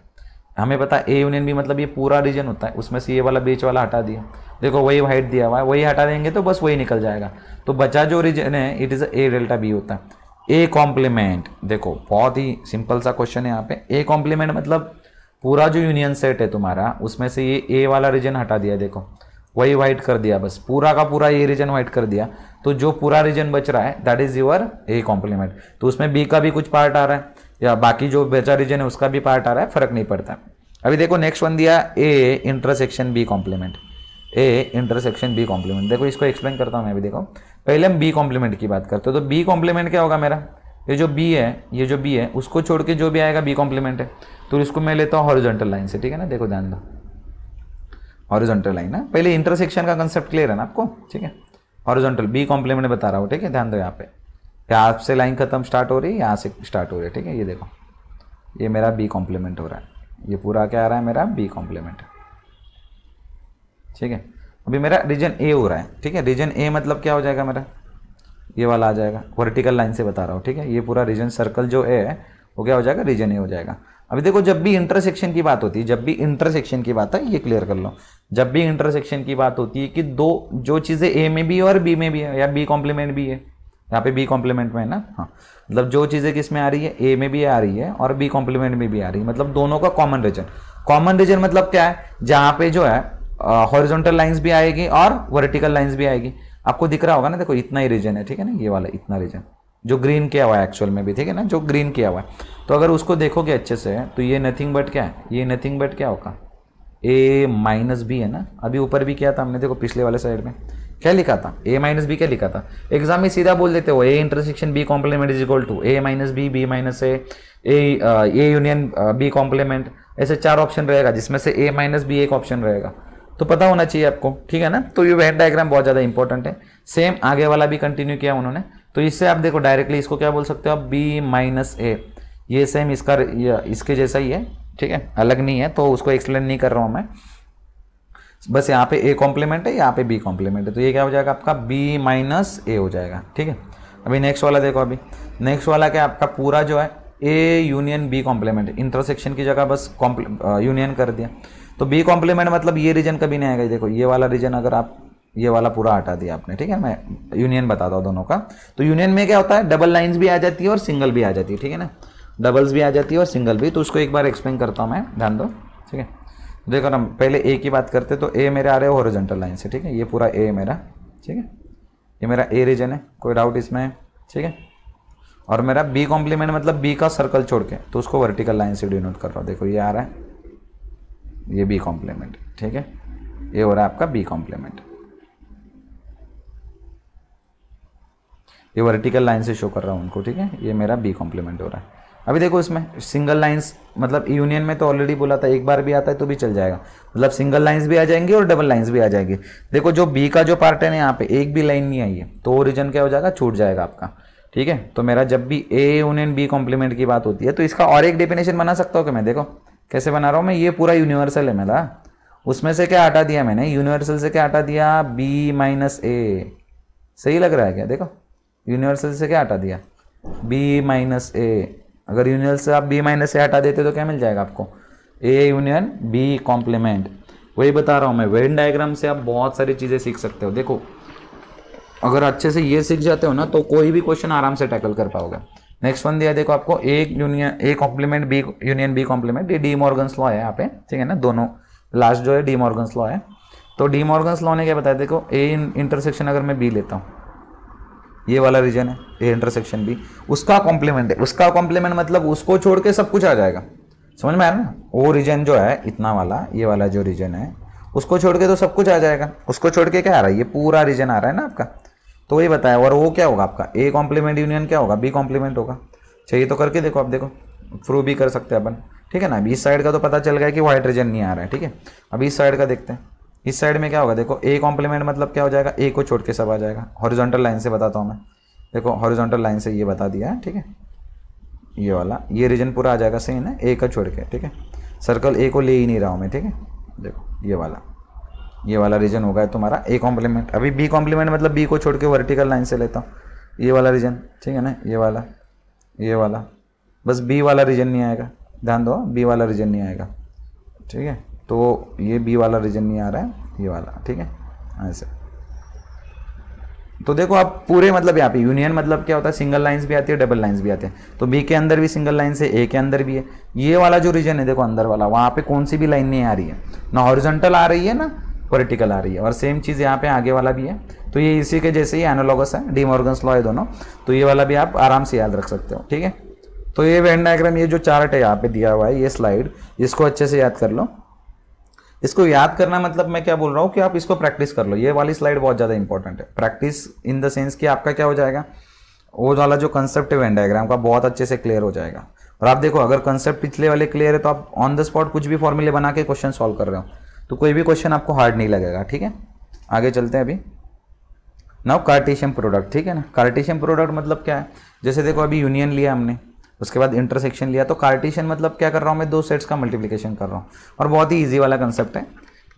हमें पता ए यूनियन बी मतलब ये पूरा रीजन होता है उसमें से ये वाला बीच वाला हटा दिया देखो वही हाइट दिया हुआ है वही हटा देंगे तो बस वही निकल जाएगा तो बचा जो रीजन है it is A delta B होता है ए कॉम्प्लीमेंट देखो बहुत ही सिंपल सा क्वेश्चन है यहाँ पे ए कॉम्प्लीमेंट मतलब पूरा जो यूनियन सेट है तुम्हारा उसमें से ये ए वाला रीजन हटा दिया देखो वही व्हाइट कर दिया बस पूरा का पूरा ये रीजन व्हाइट कर दिया तो जो पूरा रीजन बच रहा है that is your A complement तो उसमें बी का भी कुछ पार्ट आ रहा है या बाकी जो बचा रीजन है उसका भी पार्ट आ रहा है फर्क नहीं पड़ता अभी देखो नेक्स्ट वन दिया A intersection B complement A intersection B complement देखो इसको एक्सप्लेन करता हूँ मैं अभी देखो पहले हम बी कॉम्प्लीमेंट की बात करते हैं तो बी कॉम्प्लीमेंट क्या होगा मेरा ये जो बी है ये जो बी है उसको छोड़ के जो भी आएगा बी कॉम्प्लीमेंट है तो इसको मैं लेता हूँ हॉरिजॉन्टल लाइन से ठीक है ना देखो ध्यान दो हॉरिजॉन्टल लाइन है पहले इंटरसेक्शन का कंसेप्ट क्लियर है ना आपको ठीक है हॉरिजॉन्टल बी कॉम्प्लीमेंट बता रहा हूँ ठीक है ध्यान दो यहाँ पे यहाँ से लाइन खत्म स्टार्ट हो रही है यहाँ से स्टार्ट हो रही है ठीक है ये देखो ये मेरा बी कॉम्प्लीमेंट हो रहा है ये पूरा क्या आ रहा है मेरा बी कॉम्प्लीमेंट ठीक है अभी मेरा रीजन ए हो रहा है ठीक है रीजन ए मतलब क्या हो जाएगा मेरा ये वाला आ जाएगा वर्टिकल लाइन से बता रहा हूँ ठीक है ये पूरा रीजन सर्कल जो ए है वो क्या हो जाएगा रीजन ए हो जाएगा अभी देखो जब भी इंटरसेक्शन की बात होती है जब भी इंटरसेक्शन की बात है ये क्लियर कर लो जब भी इंटरसेक्शन की बात होती है कि दो जो चीज़ें ए में भी है और बी में भी है या बी कॉम्प्लीमेंट भी है यहाँ पे बी कॉम्प्लीमेंट में है ना हाँ मतलब जो चीज़ें किस में आ रही है ए में भी आ रही है और बी कॉम्प्लीमेंट में भी आ रही है मतलब दोनों का कॉमन रीजन कॉमन रीजन मतलब क्या है जहाँ पे जो है हॉरिजॉन्टल लाइंस भी आएगी और वर्टिकल लाइंस भी आएगी आपको दिख रहा होगा ना देखो इतना ही रीजन है ठीक है ना ये वाला इतना रीजन जो ग्रीन किया हुआ है एक्चुअल में भी ठीक है ना जो ग्रीन किया हुआ है तो अगर उसको देखोगे अच्छे से तो ये नथिंग बट क्या है ये नथिंग बट क्या होगा ए माइनस बी है ना अभी ऊपर भी किया था हमने देखो पिछले वाले साइड में क्या लिखा था ए माइनस बी क्या लिखा था एग्जाम में सीधा बोल देते हो A intersection B complement is equal to A minus B B minus A A union B complement ऐसे चार ऑप्शन रहेगा जिसमें से ए माइनस बी एक ऑप्शन रहेगा तो पता होना चाहिए आपको ठीक है ना तो ये वेन डायग्राम बहुत ज़्यादा इंपॉर्टेंट है सेम आगे वाला भी कंटिन्यू किया उन्होंने तो इससे आप देखो डायरेक्टली इसको क्या बोल सकते हो आप बी माइनस ए ये सेम इसका इसके जैसा ही है ठीक है अलग नहीं है तो उसको एक्सप्लेन नहीं कर रहा हूँ मैं बस यहाँ पे ए कॉम्प्लीमेंट है यहाँ पे बी कॉम्प्लीमेंट है तो ये क्या हो जाएगा आपका बी माइनस ए हो जाएगा ठीक है अभी नेक्स्ट वाला देखो अभी नेक्स्ट वाला क्या आपका पूरा जो है A union B complement intersection की जगह बस यूनियन कर दिया तो बी कॉम्प्लीमेंट मतलब ये रीजन कभी नहीं आएगा देखो ये वाला रीजन अगर आप ये वाला पूरा हटा दिया आपने ठीक है मैं यूनियन बताता हूँ दोनों का तो यूनियन में क्या होता है डबल लाइन्स भी आ जाती है और सिंगल भी आ जाती है ठीक है ना डबल्स भी आ जाती है और सिंगल भी तो उसको एक बार एक्सप्लेन करता हूँ मैं ध्यान दो ठीक है देखो ना पहले ए की बात करते तो ए मेरे आ रहे हॉरिजेंटल लाइन से ठीक है ये पूरा ए मेरा ठीक है ये मेरा ए रीजन है कोई डाउट इसमें ठीक है और मेरा बी कॉम्प्लीमेंट मतलब बी का सर्कल छोड़ के तो उसको वर्टिकल लाइन से डिनोट कर रहा हूँ देखो ये आ रहा है ये बी कॉम्प्लीमेंट ठीक है ये हो रहा है आपका बी कॉम्प्लीमेंट ये वर्टिकल लाइन से शो कर रहा हूँ उनको ठीक है ये मेरा बी कॉम्प्लीमेंट हो रहा है अभी देखो इसमें सिंगल लाइंस मतलब यूनियन में तो ऑलरेडी बोला था एक बार भी आता है तो भी चल जाएगा मतलब सिंगल लाइंस भी आ जाएंगी और डबल लाइंस भी आ जाएगी देखो जो बी का जो पार्ट है ना यहाँ पे एक भी लाइन नहीं आई है तो ओरिजन क्या हो जाएगा छूट जाएगा आपका ठीक है तो मेरा जब भी ए यूनियन बी कॉम्प्लीमेंट की बात होती है तो इसका और एक डेफिनेशन बना सकता हूँ कि मैं देखो कैसे बना रहा हूँ मैं ये पूरा यूनिवर्सल है मेरा उसमें से क्या हटा दिया मैंने यूनिवर्सल से क्या हटा दिया बी माइनस ए सही लग रहा है क्या देखो यूनिवर्सल से क्या हटा दिया बी माइनस ए अगर यूनिवर्सल से आप बी माइनस ए हटा देते तो क्या मिल जाएगा आपको ए यूनियन बी कॉम्प्लीमेंट वही बता रहा हूँ मैं वेन डायग्राम से आप बहुत सारी चीज़ें सीख सकते हो देखो अगर अच्छे से ये सीख जाते हो ना तो कोई भी क्वेश्चन आराम से टैकल कर पाओगे नेक्स्ट वन दिया देखो आपको एक union A complement B union B complement ये डी मॉर्गन्स लॉ है यहाँ पे ठीक है ना दोनों लास्ट जो है डी मॉर्गन्स लॉ है तो डी मॉर्गन्स लॉ ने क्या बताया देखो ए इंटरसेक्शन अगर मैं बी लेता हूँ ये वाला रीजन है ए इंटरसेक्शन बी उसका कॉम्प्लीमेंट है उसका कॉम्प्लीमेंट मतलब उसको छोड़ के सब कुछ आ जाएगा समझ में आ रहा ना वो रीजन जो है इतना वाला ये वाला जो रीजन है उसको छोड़ के तो सब कुछ आ जाएगा उसको छोड़ के क्या आ रहा है ये पूरा रीजन आ रहा है ना आपका तो वही बताया और वो क्या होगा आपका ए कॉम्प्लीमेंट यूनियन क्या होगा बी कॉम्प्लीमेंट होगा चाहिए तो करके देखो आप देखो प्रूव भी कर सकते हैं अपन ठीक है ना अभी इस साइड का तो पता चल गया कि वो हाइड्रोजन नहीं आ रहा है ठीक है अभी इस साइड का देखते हैं इस साइड में क्या होगा देखो ए कॉम्प्लीमेंट मतलब क्या हो जाएगा ए को छोड़ के सब आ जाएगा हॉरिजॉन्टल लाइन से बताता हूँ मैं देखो हॉरिजॉन्टल लाइन से ये बता दिया है ठीक है ये वाला ये रीजन पूरा आ जाएगा सही ना ए का छोड़ के ठीक है सर्कल ए को ले ही नहीं रहा हूँ मैं ठीक है देखो ये वाला ये वाला रीजन होगा तुम्हारा ए कॉम्प्लीमेंट अभी बी कॉम्प्लीमेंट मतलब बी को छोड़ के वर्टिकल लाइन से लेता हूँ ये वाला रीजन ठीक है ना ये वाला ये वाला बस बी वाला रीजन नहीं आएगा ध्यान दो बी वाला रीजन नहीं आएगा ठीक है तो ये बी वाला रीजन नहीं आ रहा है ये वाला ठीक है हाँ, ऐसे तो देखो आप पूरे मतलब यहाँ पे यूनियन मतलब क्या होता है सिंगल लाइंस भी आती है डबल लाइंस भी आते हैं तो बी के अंदर भी सिंगल लाइन है ए के अंदर भी है ये वाला जो रीजन है देखो अंदर वाला वहाँ पे कौन सी भी लाइन नहीं आ रही है ना हॉरिजॉन्टल आ रही है ना वर्टिकल आ रही है और सेम चीज़ यहाँ पे आगे वाला भी है तो ये इसी के जैसे ही एनोलॉगस है डी लॉ है दोनों तो ये वाला भी आप आराम से याद रख सकते हो ठीक है तो ये वेन डायग्राम ये जो चार्ट है यहाँ पे दिया हुआ है ये स्लाइड इसको अच्छे से याद कर लो इसको याद करना मतलब मैं क्या बोल रहा हूँ कि आप इसको प्रैक्टिस कर लो ये वाली स्लाइड बहुत ज़्यादा इंपॉर्टेंट है प्रैक्टिस इन द सेंस कि आपका क्या हो जाएगा वो वाला जो कंसेप्ट है वेन डायग्राम का बहुत अच्छे से क्लियर हो जाएगा और आप देखो अगर कंसेप्ट पिछले वाले क्लियर है तो आप ऑन द स्पॉट कुछ भी फॉर्मूले बना के क्वेश्चन सॉल्व कर रहे हो तो कोई भी क्वेश्चन आपको हार्ड नहीं लगेगा ठीक है आगे चलते हैं अभी नाउ कार्टेशियम प्रोडक्ट ठीक है ना कार्टेशियम प्रोडक्ट मतलब क्या है जैसे देखो अभी यूनियन लिया हमने उसके बाद इंटरसेक्शन लिया तो कार्टेशियन मतलब क्या कर रहा हूँ मैं दो सेट्स का मल्टीप्लिकेशन कर रहा हूँ और बहुत ही ईजी वाला कंसेप्ट है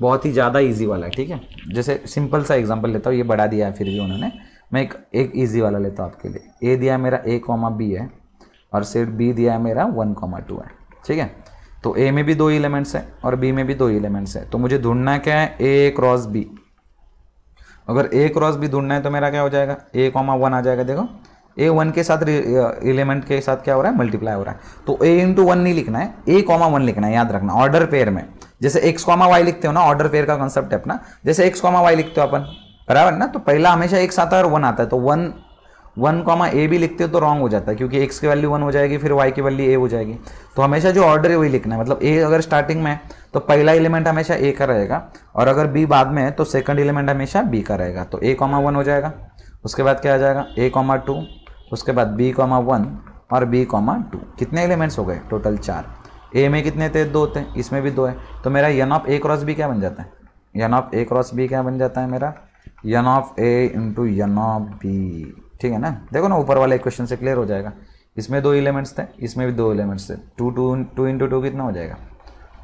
बहुत ही ज़्यादा ईजी वाला है ठीक है जैसे सिंपल सा एग्जाम्पल लेता हूँ ये बढ़ा दिया है फिर भी उन्होंने मैं एक एक ईजी वाला लेता हूँ आपके लिए ए दिया मेरा ए कॉमा बी है और सेट बी दिया मेरा वन कॉमा टू है ठीक है तो ए में भी दो एलिमेंट्स हैं और बी में भी दो एलिमेंट्स हैं तो मुझे ढूंढना क्या है ए क्रॉस बी अगर ए क्रॉस बी ढूंढना है तो मेरा क्या हो जाएगा ए कॉमा वन आ जाएगा देखो ए वन के साथ एलिमेंट के साथ क्या हो रहा है मल्टीप्लाई हो रहा है तो ए इंटू वन नहीं लिखना है ए कॉमा वन लिखना है याद रखना ऑर्डर पेयर में जैसे एक्स कॉमा वाई लिखते हो ना ऑर्डर पेयर का कॉन्सेप्ट है अपना जैसे एक्स कॉमा वाई लिखते हो अपन बराबर ना तो पहला हमेशा एक साथ और वन आता है तो वन वन कॉमा ए भी लिखते हो तो रॉन्ग हो जाता है क्योंकि एक्स की वैल्यू वन हो जाएगी फिर वाई की वैल्यू ए हो जाएगी तो हमेशा जो ऑर्डर है वही लिखना है मतलब ए अगर स्टार्टिंग में है तो पहला एलिमेंट हमेशा ए का रहेगा और अगर बी बाद में है तो सेकंड एलिमेंट हमेशा बी का रहेगा तो ए कॉमा वन हो जाएगा उसके बाद क्या आ जाएगा ए कॉमा टू उसके बाद बी कॉमा वन और बी कॉमा टू कितने एलिमेंट्स हो गए टोटल चार ए में कितने थे दो थे इसमें भी दो है तो मेरा n of A cross B क्या बन जाता है n of A cross B क्या बन जाता है मेरा n of A into n of B ठीक है ना देखो ना ऊपर वाले क्वेश्चन से क्लियर हो जाएगा इसमें दो एलिमेंट्स थे इसमें भी दो एलिमेंट्स थे two two two into two कितना हो जाएगा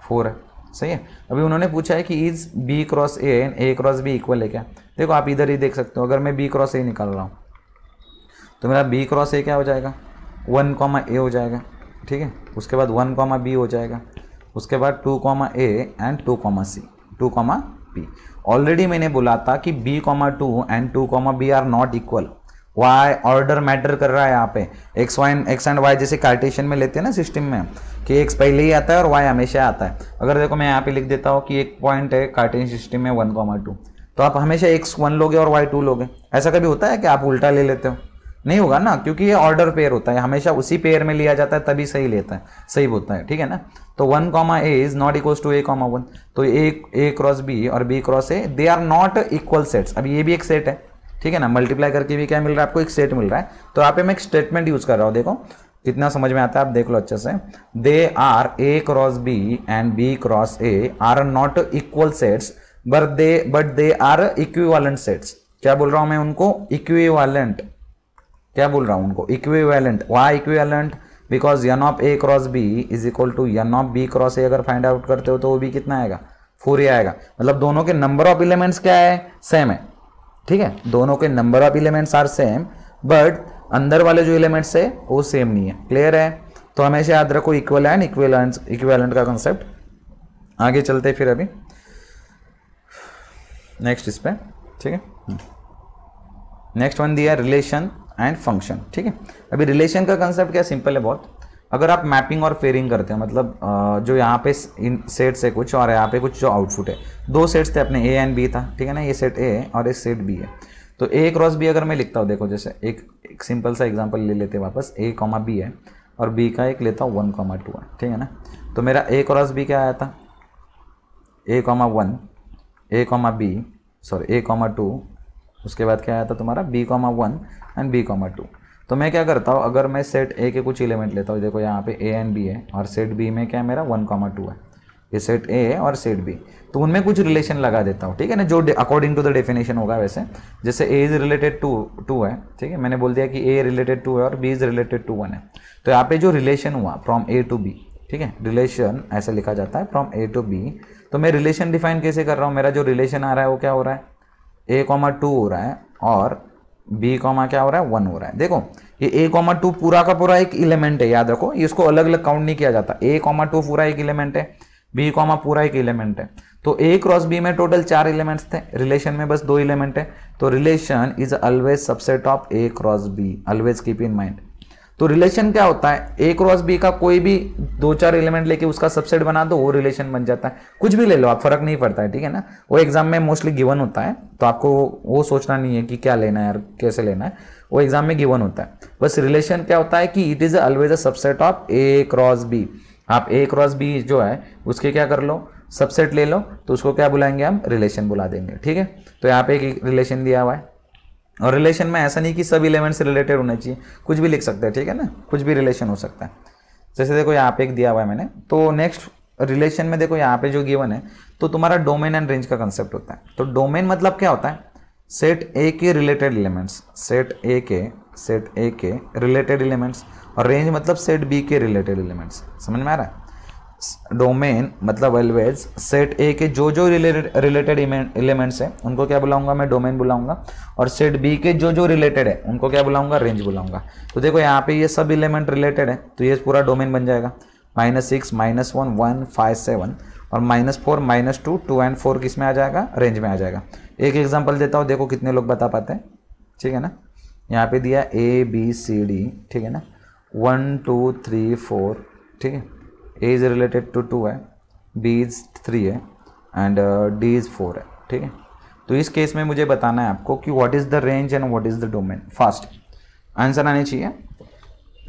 फोर है सही है अभी उन्होंने पूछा है कि is B cross A and A cross B equal है क्या देखो आप इधर ही देख सकते हो अगर मैं बी क्रॉस ए निकाल रहा हूँ तो मेरा बी क्रॉस ए क्या हो जाएगा वन कॉमा ए हो जाएगा ठीक है उसके बाद वन कॉमा बी हो जाएगा उसके बाद two comma A and two comma C two comma P already मैंने बोला था कि B comma two and two comma B are not equal why order matter कर रहा है यहाँ पे X Y X and Y जैसे कार्टेशन में लेते हैं ना सिस्टम में कि एक्स पहले ही आता है और वाई हमेशा आता है अगर देखो मैं यहाँ पे लिख देता हूँ कि एक पॉइंट है कार्टेन सिस्टम में वन कॉमा टू तो आप हमेशा एक्स वन लोगे और वाई टू लोगे ऐसा कभी होता है कि आप उल्टा ले लेते हो नहीं होगा ना क्योंकि ये ऑर्डर पेयर होता है हमेशा उसी पेयर में लिया जाता है तभी सही लेता है सही होता है ठीक है ना तो one comma A is not equal to A comma one तो ए ए क्रॉस बी और B cross A they are not equal sets अब ये भी एक सेट है ठीक है ना मल्टीप्लाई करके भी क्या मिल रहा है आपको एक सेट मिल रहा है तो आप मैं एक स्टेटमेंट यूज कर रहा हूँ देखो कितना समझ में आता है आप देख लो अच्छे से they are A cross B and B cross A are not equal sets but they but they are equivalent sets क्या बोल रहा हूँ मैं उनको इक्विवेलेंट क्या बोल रहा हूँ उनको equivalent why equivalent because n of A cross B is equal to n of B cross A अगर फाइंड आउट करते हो तो वो भी कितना आएगा फोर ही आएगा मतलब दोनों के नंबर ऑफ एलिमेंट्स क्या है सेम है ठीक है दोनों के number of elements are same but अंदर वाले जो एलिमेंट्स है वो सेम नहीं है क्लियर है तो हमेशा याद रखो इक्वल एंड इक्वेलेंट इक्वेलेंट का कंसेप्ट आगे चलते फिर अभी नेक्स्ट इस पर ठीक है नेक्स्ट हम्म। वन दिया रिलेशन एंड फंक्शन ठीक है अभी रिलेशन का कंसेप्ट क्या सिंपल है बहुत अगर आप मैपिंग और फेयरिंग करते हैं मतलब जो यहाँ पे इन सेट्स है कुछ और यहाँ पे कुछ जो आउटपुट है दो सेट्स थे अपने ए एंड बी था ठीक है ना ये सेट ए है और एक सेट बी है तो ए क्रॉस बी अगर मैं लिखता हूँ देखो जैसे एक, एक सिंपल सा एग्जाम्पल ले लेते हैं वापस ए कॉमा बी है और बी का एक लेता हूँ वन कॉमा टू है ठीक है ना तो मेरा ए क्रॉस बी क्या आया था A comma one A comma B sorry A comma two उसके बाद क्या आया था तुम्हारा B comma one and B comma two तो मैं क्या करता हूँ अगर मैं सेट ए के कुछ एलिमेंट लेता हूँ देखो यहाँ पे ए एंड बी है और सेट बी में क्या है मेरा वन कॉमा टू है ये सेट ए है और सेट बी तो उनमें कुछ रिलेशन लगा देता हूँ ठीक है ना जो अकॉर्डिंग टू द डेफिनेशन होगा वैसे जैसे A is related to two है ठीक है मैंने बोल दिया कि ए रिलेटेड टू है और B is related to one है तो यहाँ पे जो रिलेशन हुआ फ्रॉम ए टू बी ठीक है रिलेशन ऐसे लिखा जाता है फ्रॉम ए टू बी तो मैं रिलेशन डिफाइन कैसे कर रहा हूँ मेरा जो रिलेशन आ रहा है वो क्या हो रहा है ए कॉमा टू हो रहा है और बी कॉमा क्या हो रहा है वन हो रहा है देखो ये ए कॉमा टू पूरा का पूरा एक इलेमेंट है याद रखो इसको अलग अलग काउंट नहीं किया जाता ए कॉमा टू पूरा एक इलेमेंट है बी कॉमा पूरा एक इलेमेंट है तो ए क्रॉस बी में टोटल चार इलेमेंट्स थे रिलेशन में बस दो इलेमेंट है तो relation is always subset of A cross B always keep in mind तो रिलेशन क्या होता है ए क्रॉस बी का कोई भी दो चार एलिमेंट लेके उसका सबसेट बना दो वो रिलेशन बन जाता है कुछ भी ले लो आप फर्क नहीं पड़ता है ठीक है ना वो एग्जाम में मोस्टली गिवन होता है तो आपको वो सोचना नहीं है कि क्या लेना है कैसे लेना है वो एग्जाम में गिवन होता है बस रिलेशन क्या होता है कि it is always a subset of A cross B आप ए क्रॉस बी जो है उसके क्या कर लो सबसेट ले लो तो उसको क्या बुलाएंगे हम रिलेशन बुला देंगे ठीक है तो यहाँ पे एक रिलेशन दिया हुआ है और रिलेशन में ऐसा नहीं कि सब इलेवन से रिलेटेड होना चाहिए कुछ भी लिख सकते हैं ठीक है ना कुछ भी रिलेशन हो सकता है जैसे देखो यहाँ पे एक दिया हुआ है मैंने तो नेक्स्ट रिलेशन में देखो यहाँ पे जो गिवन है तो तुम्हारा डोमेन एंड रेंज का कंसेप्ट होता है तो डोमेन मतलब क्या होता है सेट ए के रिलेटेड एलिमेंट्स सेट ए के सेट ए के रिलेटेड एलिमेंट्स और रेंज मतलब सेट बी के रिलेटेड एलिमेंट्स समझ में आ रहा है डोमेन मतलब एलवेज सेट ए के जो जो रिलेटेड रिलेटेड एलिमेंट्स हैं उनको क्या बुलाऊंगा मैं डोमेन बुलाऊंगा और सेट बी के जो जो रिलेटेड है उनको क्या बुलाऊंगा रेंज बुलाऊंगा तो देखो यहाँ पे ये सब एलिमेंट रिलेटेड है तो ये पूरा डोमेन बन जाएगा minus six minus one one five seven और minus four minus two two and four किस में आ जाएगा रेंज में आ जाएगा एक एग्जाम्पल देता हूँ देखो कितने लोग बता पाते हैं ठीक है ना यहाँ पे दिया ए बी सी डी ठीक है ना वन टू थ्री फोर ठीक है A is related to two है बी इज़ थ्री है एंड डी इज़ फोर है ठीक है तो इस केस में मुझे बताना है आपको कि what is the range and what is the domain fast answer आने चाहिए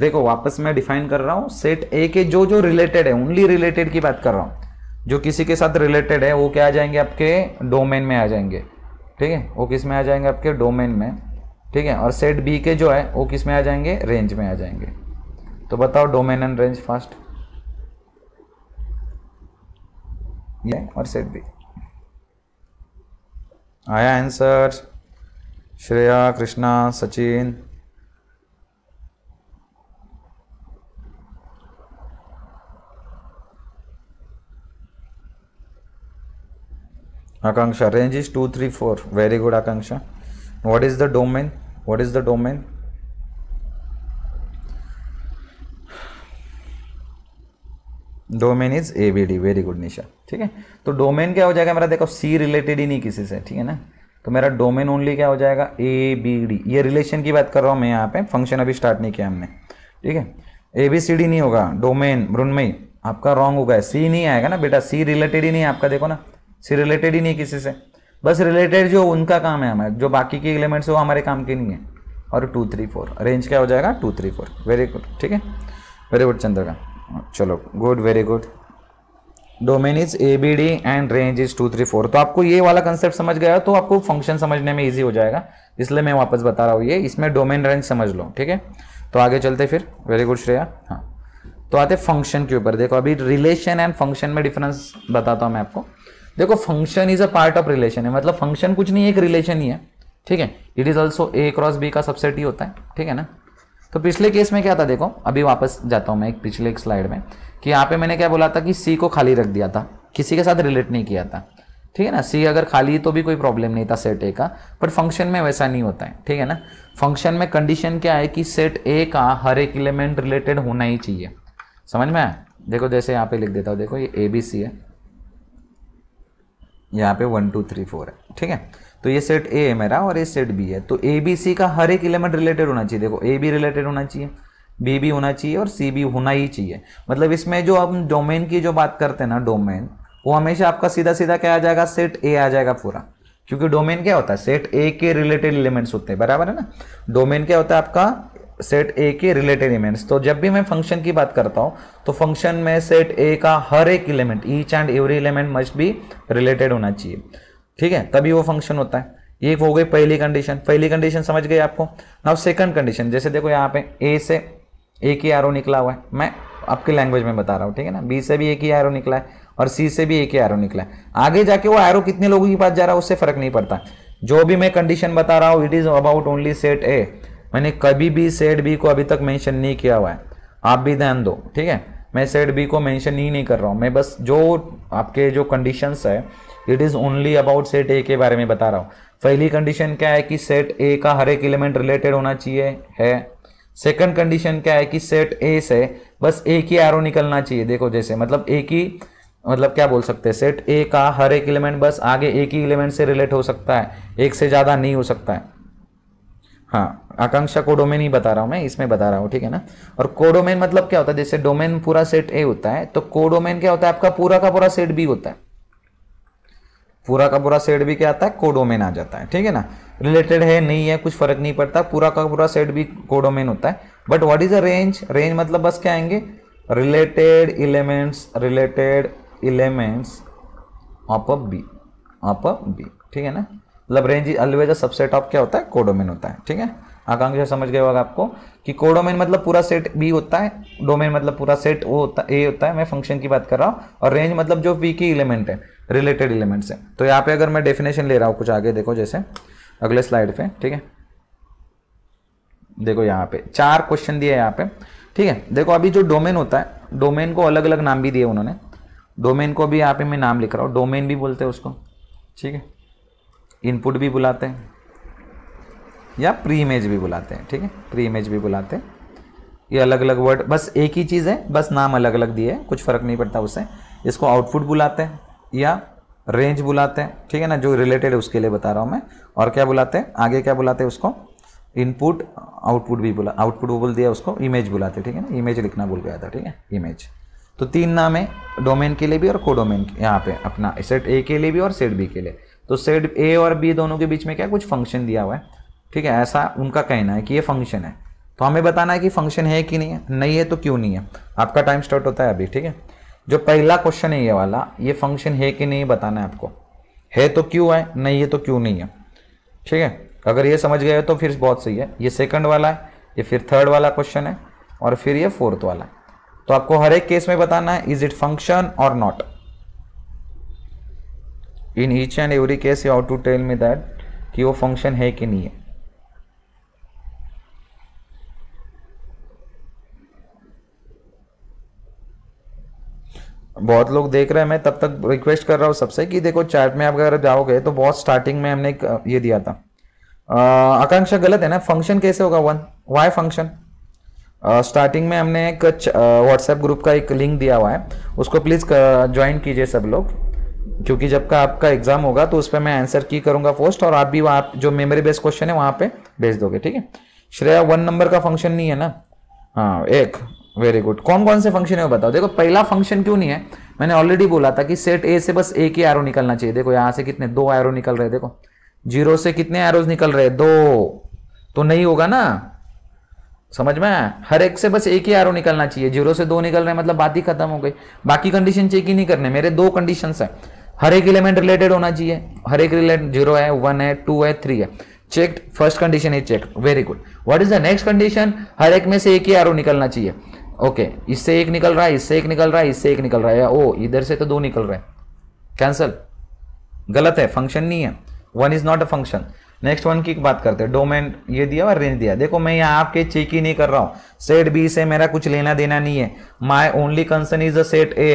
देखो वापस मैं डिफाइन कर रहा हूँ सेट ए के जो जो रिलेटेड है ओनली रिलेटेड की बात कर रहा हूँ जो किसी के साथ रिलेटेड है वो क्या आ जाएंगे आपके डोमेन में आ जाएंगे ठीक है वो किस में आ जाएंगे आपके डोमेन में ठीक है और सेट बी के जो है वो किस में आ जाएंगे रेंज में आ जाएंगे तो बताओ डोमेन एंड रेंज फास्ट ये और सेट बी आया answer Shreya Krishna Sachin Akanksha range is two three four very good Akanksha what is the domain what is the domain domain is A B D very good Nisha ठीक है तो डोमेन क्या हो जाएगा मेरा देखो सी रिलेटेड ही नहीं किसी से ठीक है ना तो मेरा डोमेन ओनली क्या हो जाएगा ए बी डी ये रिलेशन की बात कर रहा हूँ मैं यहाँ पे फंक्शन अभी स्टार्ट नहीं किया हमने ठीक है ए बी सी डी नहीं होगा डोमेन मृणमयी आपका रॉन्ग होगा सी नहीं आएगा ना बेटा सी रिलेटेड ही नहीं है आपका देखो ना सी रिलेटेड ही नहीं किसी से बस रिलेटेड जो उनका काम है हमारे जो बाकी के एलिमेंट्स है वो हमारे काम के नहीं है और टू थ्री फोर रेंज क्या हो जाएगा two three four very good ठीक है वेरी गुड चंद्रका चलो good very good domain is A B D and range is two three four तो आपको ये वाला कंसेप्ट समझ गया तो आपको फंक्शन समझने में ईजी हो जाएगा इसलिए मैं वापस बता रहा हूँ ये इसमें डोमेन रेंज समझ लो ठीक है तो आगे चलते फिर वेरी गुड श्रेया हाँ तो आते फंक्शन के ऊपर देखो अभी रिलेशन एंड फंक्शन में डिफरेंस बताता हूँ मैं आपको देखो function is a part of relation है मतलब फंक्शन कुछ नहीं एक रिलेशन ही है ठीक है it is also A cross B का सबसेट ही होता है ठीक है ना तो पिछले केस में क्या था देखो अभी वापस जाता हूँ मैं एक पिछले एक स्लाइड में कि यहाँ पे मैंने क्या बोला था कि सी को खाली रख दिया था किसी के साथ रिलेट नहीं किया था ठीक है ना सी अगर खाली तो भी कोई प्रॉब्लम नहीं था सेट ए का पर फंक्शन में वैसा नहीं होता है ठीक है ना फंक्शन में कंडीशन क्या है कि सेट ए का हर एक एलिमेंट रिलेटेड होना ही चाहिए समझ में आया देखो जैसे यहाँ पे लिख देता हूँ देखो ये ए बी सी है यहाँ पे वन टू थ्री फोर है ठीक है तो ये सेट ए है मेरा और ये सेट बी है तो ए बी सी का हर एक एलिमेंट रिलेटेड होना चाहिए देखो ए बी रिलेटेड होना चाहिए बी भी होना चाहिए और सी भी होना ही चाहिए मतलब इसमें जो हम डोमेन की जो बात करते हैं ना डोमेन वो हमेशा आपका सीधा सीधा क्या आ जाएगा सेट ए आ जाएगा पूरा क्योंकि डोमेन क्या होता है सेट ए के रिलेटेड एलिमेंट्स होते हैं बराबर है ना डोमेन क्या होता है आपका सेट ए के रिलेटेड इमेंट्स तो जब भी मैं फंक्शन की बात करता हूँ तो फंक्शन में सेट ए का हर एक element each and every element must भी रिलेटेड होना चाहिए ठीक है तभी वो फंक्शन होता है ये हो गई पहली कंडीशन पहली कंडीशन समझ गई आपको नाउ सेकंड कंडीशन जैसे देखो यहाँ पे ए से एक ही आर निकला हुआ है मैं आपकी लैंग्वेज में बता रहा हूँ ठीक है ना बी से भी एक ही आर निकला है और सी से भी एक ही आर निकला है आगे जाके वो एरो कितने लोगों के पास जा रहा है उससे फर्क नहीं पड़ता जो भी मैं कंडीशन बता रहा हूँ it is about only set A मैंने कभी भी सेट बी को अभी तक मैंशन नहीं किया हुआ है आप भी ध्यान दो ठीक है मैं सेट बी को मैंशन ही नहीं कर रहा हूँ मैं बस जो आपके जो कंडीशंस है it is only about set A के बारे में बता रहा हूँ पहली कंडीशन क्या है कि सेट ए का हर एक एलिमेंट रिलेटेड होना चाहिए है सेकंड कंडीशन क्या है कि सेट ए से बस एक ही एरो निकलना चाहिए देखो जैसे मतलब एक ही मतलब क्या बोल सकते हैं सेट ए का हर एक एलिमेंट बस आगे एक ही एलिमेंट से रिलेट हो सकता है एक से ज़्यादा नहीं हो सकता है हाँ आकांक्षा को डोमेन ही बता रहा हूँ मैं इसमें बता रहा हूँ ठीक है ना और कोडोमेन मतलब क्या होता है जैसे डोमेन पूरा सेट ए होता है तो कोडोमेन क्या होता है आपका पूरा का पूरा सेट बी होता है पूरा का पूरा सेट भी क्या आता है कोडोमेन आ जाता है ठीक है ना रिलेटेड है नहीं है कुछ फर्क नहीं पड़ता पूरा का पूरा सेट भी कोडोमेन होता है but what is a range range मतलब बस क्या आएंगे related elements related elements of a B of B ठीक है ना मतलब range is always subset of क्या होता है कोडोमेन होता है ठीक है आकांक्षा समझ गए होगा आपको कि कोडोमेन मतलब पूरा सेट बी होता है डोमेन मतलब पूरा सेट वो होता ए होता है मैं फंक्शन की बात कर रहा हूँ और रेंज मतलब जो बी की इलेमेंट है रिलेटेड एलिमेंट्स हैं तो यहाँ पे अगर मैं डेफिनेशन ले रहा हूँ कुछ आगे देखो जैसे अगले स्लाइड पे ठीक है देखो यहाँ पे चार क्वेश्चन दिए यहाँ पे ठीक है देखो अभी जो डोमेन होता है डोमेन को अलग अलग नाम भी दिए उन्होंने डोमेन को भी यहाँ पे मैं नाम लिख रहा हूँ डोमेन भी बोलते हैं उसको ठीक है इनपुट भी बुलाते हैं या प्री इमेज भी बुलाते हैं ठीक है प्री इमेज भी बुलाते हैं ये अलग अलग वर्ड बस एक ही चीज़ है बस नाम अलग अलग दिए कुछ फ़र्क नहीं पड़ता उससे इसको आउटपुट बुलाते हैं या रेंज बुलाते हैं ठीक है ना जो रिलेटेड है उसके लिए बता रहा हूँ मैं और क्या बुलाते हैं आगे क्या बुलाते हैं उसको इनपुट आउटपुट भी बुला आउटपुट वो बोल दिया उसको इमेज बुलाते ठीक है ना इमेज लिखना बोल गया था ठीक है इमेज तो तीन नाम है डोमेन के लिए भी और कोडोमेन यहाँ पे अपना सेट ए के लिए भी और सेट बी के लिए तो सेट ए और बी दोनों के बीच में क्या कुछ फंक्शन दिया हुआ है ठीक है ऐसा उनका कहना है कि ये फंक्शन है तो हमें बताना है कि फंक्शन है कि नहीं है नहीं है तो क्यों नहीं है आपका टाइम स्टार्ट होता है अभी ठीक है जो पहला क्वेश्चन है ये वाला ये फंक्शन है कि नहीं बताना है आपको है तो क्यों है नहीं है तो क्यों नहीं है ठीक है अगर ये समझ गए तो फिर बहुत सही है ये सेकंड वाला है ये फिर थर्ड वाला क्वेश्चन है और फिर ये फोर्थ वाला है तो आपको हर एक केस में बताना है इज इट फंक्शन और not in each and every case you how to tell me that कि वो फंक्शन है कि नहीं है बहुत लोग देख रहे हैं मैं तब तक रिक्वेस्ट कर रहा हूँ सबसे कि देखो चैट में आप अगर जाओगे तो बहुत स्टार्टिंग में हमने ये दिया था आकांक्षा गलत है ना फंक्शन कैसे होगा वन वाई फंक्शन स्टार्टिंग में हमने एक व्हाट्सएप ग्रुप का एक लिंक दिया हुआ है उसको प्लीज़ ज्वाइन कीजिए सब लोग क्योंकि जब का आपका एग्जाम होगा तो उस पर मैं आंसर की करूंगा पोस्ट और आप भी वहाँ जो मेमोरी बेस्ड क्वेश्चन है वहाँ पे भेज दोगे ठीक है श्रेया वन नंबर का फंक्शन नहीं है ना हाँ एक वेरी गुड कौन कौन से फंक्शन है वो बताओ देखो पहला फंक्शन क्यों नहीं है मैंने ऑलरेडी बोला था कि सेट ए से बस एक ही एरो निकलना चाहिए देखो यहां से कितने दो एरो निकल रहे देखो जीरो से कितने एरोज निकल रहे दो तो नहीं होगा ना समझ में हर एक से बस एक ही एरो निकलना चाहिए जीरो से दो निकल रहे मतलब बात ही खत्म हो गई बाकी कंडीशन चेक ही नहीं करने मेरे दो कंडीशन है हर एक एलिमेंट रिलेटेड होना चाहिए हर एक रिलेट जीरो है वन है टू है थ्री है check first condition is check very good what is the next condition हर एक में से एक ही एरो निकलना चाहिए ओके इससे एक निकल रहा है इससे एक निकल रहा है इससे एक निकल रहा है या ओ इधर से तो दो निकल रहे हैं कैंसल गलत है फंक्शन नहीं है one is not a function next one की बात करते हैं डोमेन ये दिया और रेंज दिया देखो मैं यहाँ आपके चेक ही नहीं कर रहा हूँ सेट बी से मेरा कुछ लेना देना नहीं है my only concern is a set A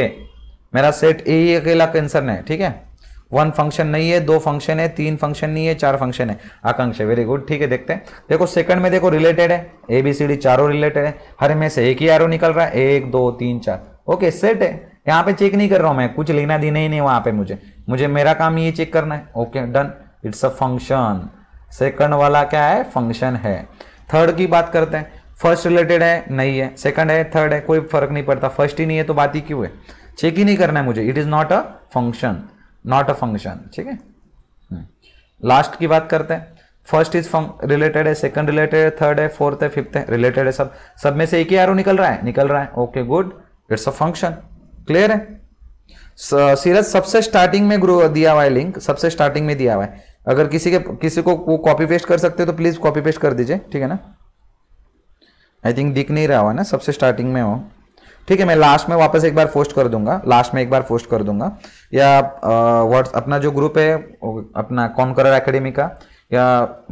मेरा सेट ए ही अकेला कंसर्न है ठीक है वन फंक्शन नहीं है दो फंक्शन है तीन फंक्शन नहीं है चार फंक्शन है आकांक्षा वेरी गुड ठीक है देखते हैं देखो सेकंड में देखो रिलेटेड है ए बी सी डी चारों रिलेटेड है हर में से एक ही आरो निकल रहा है एक दो तीन चार ओके सेट है यहाँ पे चेक नहीं कर रहा हूं मैं कुछ लेना देना ही नहीं वहां पे मुझे मुझे मेरा काम ये चेक करना है okay done it's a function second वाला क्या है फंक्शन है थर्ड की बात करते हैं फर्स्ट रिलेटेड है नहीं है सेकंड है थर्ड है कोई फर्क नहीं पड़ता फर्स्ट ही नहीं है तो बात ही क्यों है चेक ही नहीं करना है मुझे it is not a function not a function ठीक है लास्ट हम्म। की बात करते हैं फर्स्ट इज रिलेटेड है सेकंड रिलेटेड है थर्ड है फोर्थ है फिफ्थ है रिलेटेड है सब सब में से एक ही आरो निकल रहा है निकल रहा है okay good it's a function clear है सीरज सबसे स्टार्टिंग में ग्रो दिया हुआ है लिंक सबसे स्टार्टिंग में दिया हुआ है अगर किसी के किसी को वो कॉपी पेस्ट कर सकते हो तो प्लीज कॉपी पेस्ट कर दीजिए ठीक है ना आई थिंक दिख नहीं रहा हुआ ना सबसे स्टार्टिंग में हो ठीक है मैं लास्ट में वापस एक बार पोस्ट कर दूंगा लास्ट में एक बार पोस्ट कर दूंगा या व्हाट्स अपना जो ग्रुप है अपना करर एकेडमी का या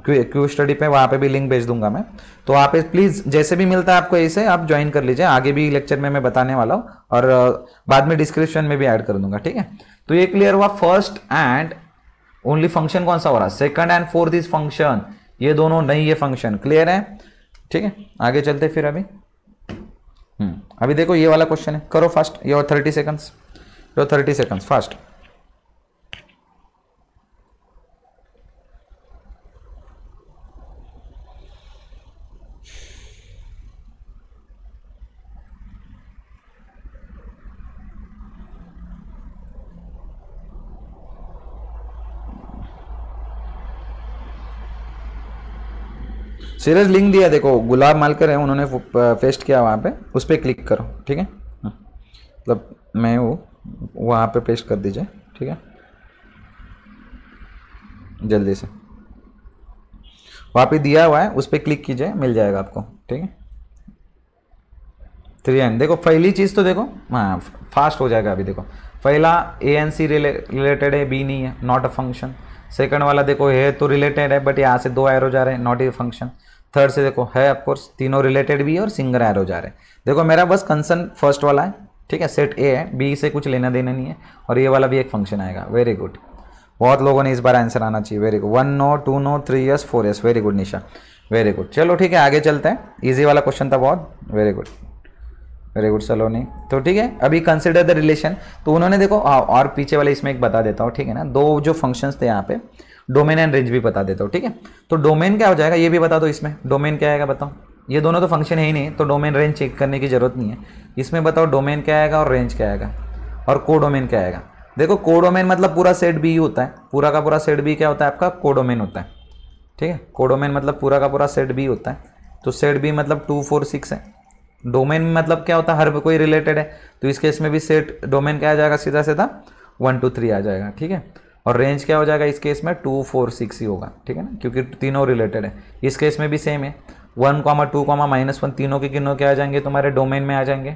क्यू स्टडी पे वहाँ पे भी लिंक भेज दूंगा मैं तो आप प्लीज़ जैसे भी मिलता है आपको ऐसे आप ज्वाइन कर लीजिए आगे भी लेक्चर में मैं बताने वाला हूँ और बाद में डिस्क्रिप्शन में भी ऐड कर दूंगा ठीक है तो ये क्लियर हुआ फर्स्ट एंड ओनली फंक्शन कौन सा हो रहा है second and fourth is function ये दोनों नहीं ये फंक्शन क्लियर है ठीक है आगे चलते फिर अभी अभी देखो ये वाला क्वेश्चन है करो fast your thirty seconds your thirty seconds fast serious link दिया देखो गुलाब मालकर है उन्होंने पेस्ट किया वहाँ पे उस पर क्लिक करो ठीक है हाँ। मतलब मैं वो वहाँ पे पेस्ट कर दीजिए ठीक है जल्दी से वहाँ पे दिया हुआ है उस पर क्लिक कीजिए मिल जाएगा आपको ठीक है थ्री एन देखो पहली चीज़ तो देखो हाँ फास्ट हो जाएगा अभी देखो पहला ए एन सी रिलेटेड है बी नहीं है नॉट अ फंक्शन सेकंड वाला देखो तो है तो रिलेटेड है बट यहाँ से दो एरो जा रहे हैं नॉट ए फंक्शन थर्ड से देखो है ऑफकोर्स तीनों रिलेटेड भी है और सिंगर एरो जा रहे हैं देखो मेरा बस कंसर्न फर्स्ट वाला है ठीक है सेट ए है बी से कुछ लेना देना नहीं है और ये वाला भी एक फंक्शन आएगा वेरी गुड बहुत लोगों ने इस बार आंसर आना चाहिए very good one no two no three yes four yes very good Nisha very good चलो ठीक है आगे चलते हैं ईजी वाला क्वेश्चन था बहुत वेरी गुड वेरी गुड नहीं तो ठीक है अभी कंसिडर द रिलेशन तो उन्होंने देखो और पीछे वाले इसमें एक बता देता हूँ ठीक है ना दो जो फंक्शंस थे यहाँ पे डोमेन एंड रेंज भी बता देता हूँ ठीक है तो डोमेन क्या हो जाएगा ये भी बता दो इसमें डोमेन क्या आएगा बताओ ये दोनों तो फंक्शन है ही नहीं तो डोमेन रेंज चेक करने की ज़रूरत नहीं है इसमें बताओ डोमेन क्या आएगा और रेंज क्या आएगा और कोडोमेन क्या आएगा देखो कोडोमेन मतलब पूरा सेट बी होता है पूरा का पूरा सेट बी क्या होता है आपका कोडोमेन होता है ठीक है कोडोमेन मतलब पूरा का पूरा सेट बी होता है तो सेट बी मतलब टू फोर सिक्स है डोमेन मतलब क्या होता है हर कोई रिलेटेड है तो इस केस में भी सेट डोमेन क्या आ जाएगा सीधा सीधा वन टू थ्री आ जाएगा ठीक है और रेंज क्या हो जाएगा इस केस में टू फोर सिक्स ही होगा ठीक है ना क्योंकि तीनों रिलेटेड है इस केस में भी सेम है one comma two comma minus one तीनों के किनों के आ जाएंगे तुम्हारे डोमेन में आ जाएंगे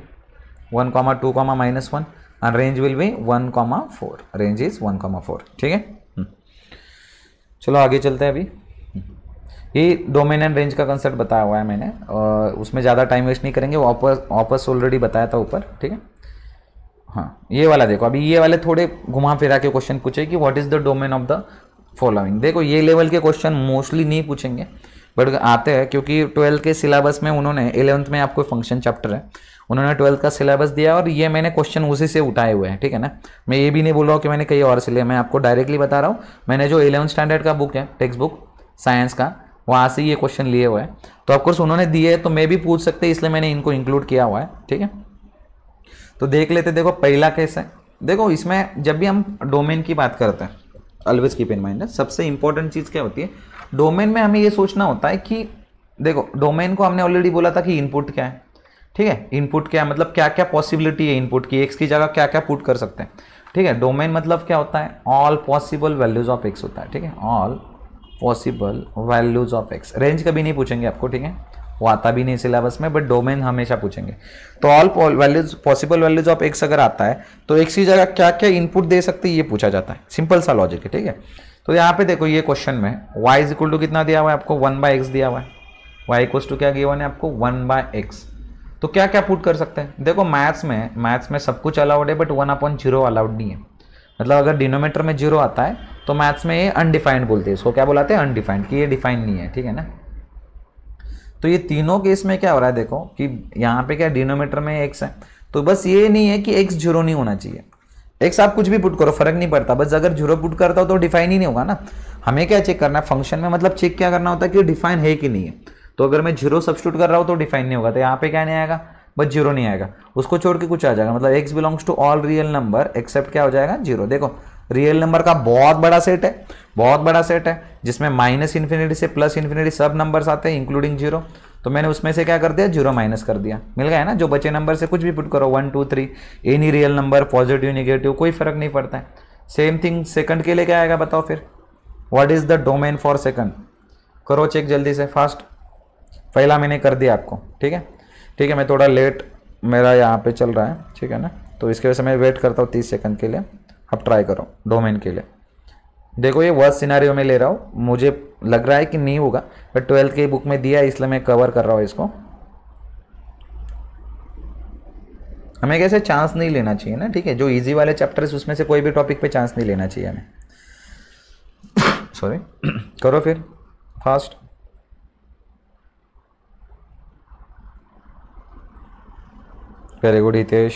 one comma two comma minus one and range will be one comma four range is one comma four ठीक है हम्म। चलो आगे चलते हैं अभी ये डोमेन एंड रेंज का कंसेप्ट बताया हुआ है मैंने और उसमें ज़्यादा टाइम वेस्ट नहीं करेंगे वापस वापस ऑलरेडी बताया था ऊपर ठीक है हाँ ये वाला देखो अभी ये वाले थोड़े घुमा फिरा के क्वेश्चन पूछे कि what is the domain of the following देखो ये लेवल के क्वेश्चन मोस्टली नहीं पूछेंगे बट आते हैं क्योंकि ट्वेल्थ के सिलेबस में उन्होंने इलेवंथ में आपको फंक्शन चैप्टर है उन्होंने ट्वेल्थ का सिलेबस दिया और ये मैंने क्वेश्चन उसी से उठाए हुए हैं ठीक है ना मैं ये भी नहीं बोल रहा हूँ कि मैंने कहीं और से लिया मैं आपको डायरेक्टली बता रहा हूँ मैंने जो इलेवंथ स्टैंडर्ड का बुक है टेक्स्ट बुक साइंस का वहाँ से ये क्वेश्चन लिए हुए हैं तो ऑफकोर्स उन्होंने दिए तो मैं भी पूछ सकते इसलिए मैंने इनको इंक्लूड किया हुआ है ठीक है तो देख लेते देखो पहला केस है देखो इसमें जब भी हम डोमेन की बात करते हैं ऑलवेज कीप इन माइंड सबसे इंपॉर्टेंट चीज़ क्या होती है डोमेन में हमें ये सोचना होता है कि देखो डोमेन को हमने ऑलरेडी बोला था कि इनपुट क्या है ठीक है इनपुट क्या मतलब है मतलब क्या क्या पॉसिबिलिटी है इनपुट की एक्स की जगह क्या क्या पुट कर सकते हैं ठीक है डोमेन मतलब क्या होता है all possible values of x होता है ठीक है all possible values of x range कभी नहीं पूछेंगे आपको ठीक है वो आता भी नहीं सिलेबस में बट डोमेन हमेशा पूछेंगे तो all values possible values of x अगर आता है तो एक्स की जगह क्या क्या इनपुट दे सकते ये पूछा जाता है सिंपल सा लॉजिक है ठीक है तो यहाँ पे देखो ये क्वेश्चन में वाई इज इक्वल टू कितना दिया हुआ है आपको वन बाय एक्स दिया हुआ है वाई इक्वल टू क्या गिवन है आपको वन बाय एक्स तो क्या क्या पुट कर सकते हैं देखो मैथ्स में मैथ्स में सब कुछ अलाउड है but one upon zero allowed नहीं है मतलब अगर डिनोमीटर में जीरो आता है तो मैथ्स में ये अनडिफाइंड बोलते हैं इसको क्या बोलाते हैं अनडिफाइंड कि ये डिफाइंड नहीं है ठीक है ना तो ये तीनों केस में क्या हो रहा है देखो कि यहाँ पे क्या डिनोमीटर में एक्स है तो बस ये नहीं है कि एक्स जीरो नहीं होना चाहिए एक्स आप कुछ भी पुट करो फर्क नहीं पड़ता बस अगर जीरो पुट करता हो तो डिफाइन ही नहीं होगा ना हमें क्या चेक करना है फंक्शन में मतलब चेक क्या करना होता है कि डिफाइन है कि नहीं है तो अगर मैं जीरो सब्सिट्यूट कर रहा हूँ तो डिफाइन नहीं होगा तो यहाँ पे क्या नहीं आएगा बस जीरो नहीं आएगा उसको छोड़ के कुछ आ जाएगा मतलब x belongs to all real number except क्या हो जाएगा जीरो देखो रियल नंबर का बहुत बड़ा सेट है बहुत बड़ा सेट है जिसमें माइनस इन्फिनिटी से प्लस इन्फिनिटी सब नंबर्स आते हैं इंक्लूडिंग जीरो तो मैंने उसमें से क्या कर दिया जीरो माइनस कर दिया मिल गया है ना जो बचे नंबर से कुछ भी पुट करो one two three any real number positive negative कोई फर्क नहीं पड़ता है सेम थिंग सेकंड के लिए क्या आएगा बताओ फिर what is the domain for second करो चेक जल्दी से फास्ट पहला मैंने कर दिया आपको ठीक है ठीक है मैं थोड़ा लेट मेरा यहाँ पे चल रहा है ठीक है ना तो इसके वजह से मैं वेट करता हूँ तीस सेकंड के लिए अब ट्राई करो डोमेन के लिए देखो ये वर्स्ट सिनारियो में ले रहा हूँ मुझे लग रहा है कि नहीं होगा बट ट्वेल्थ के बुक में दिया है इसलिए मैं कवर कर रहा हूँ इसको हमें कैसे चांस नहीं लेना चाहिए ना ठीक है जो इजी वाले चैप्टर्स उसमें से कोई भी टॉपिक पे चांस नहीं लेना चाहिए हमें सॉरी करो फिर fast very good Hitesh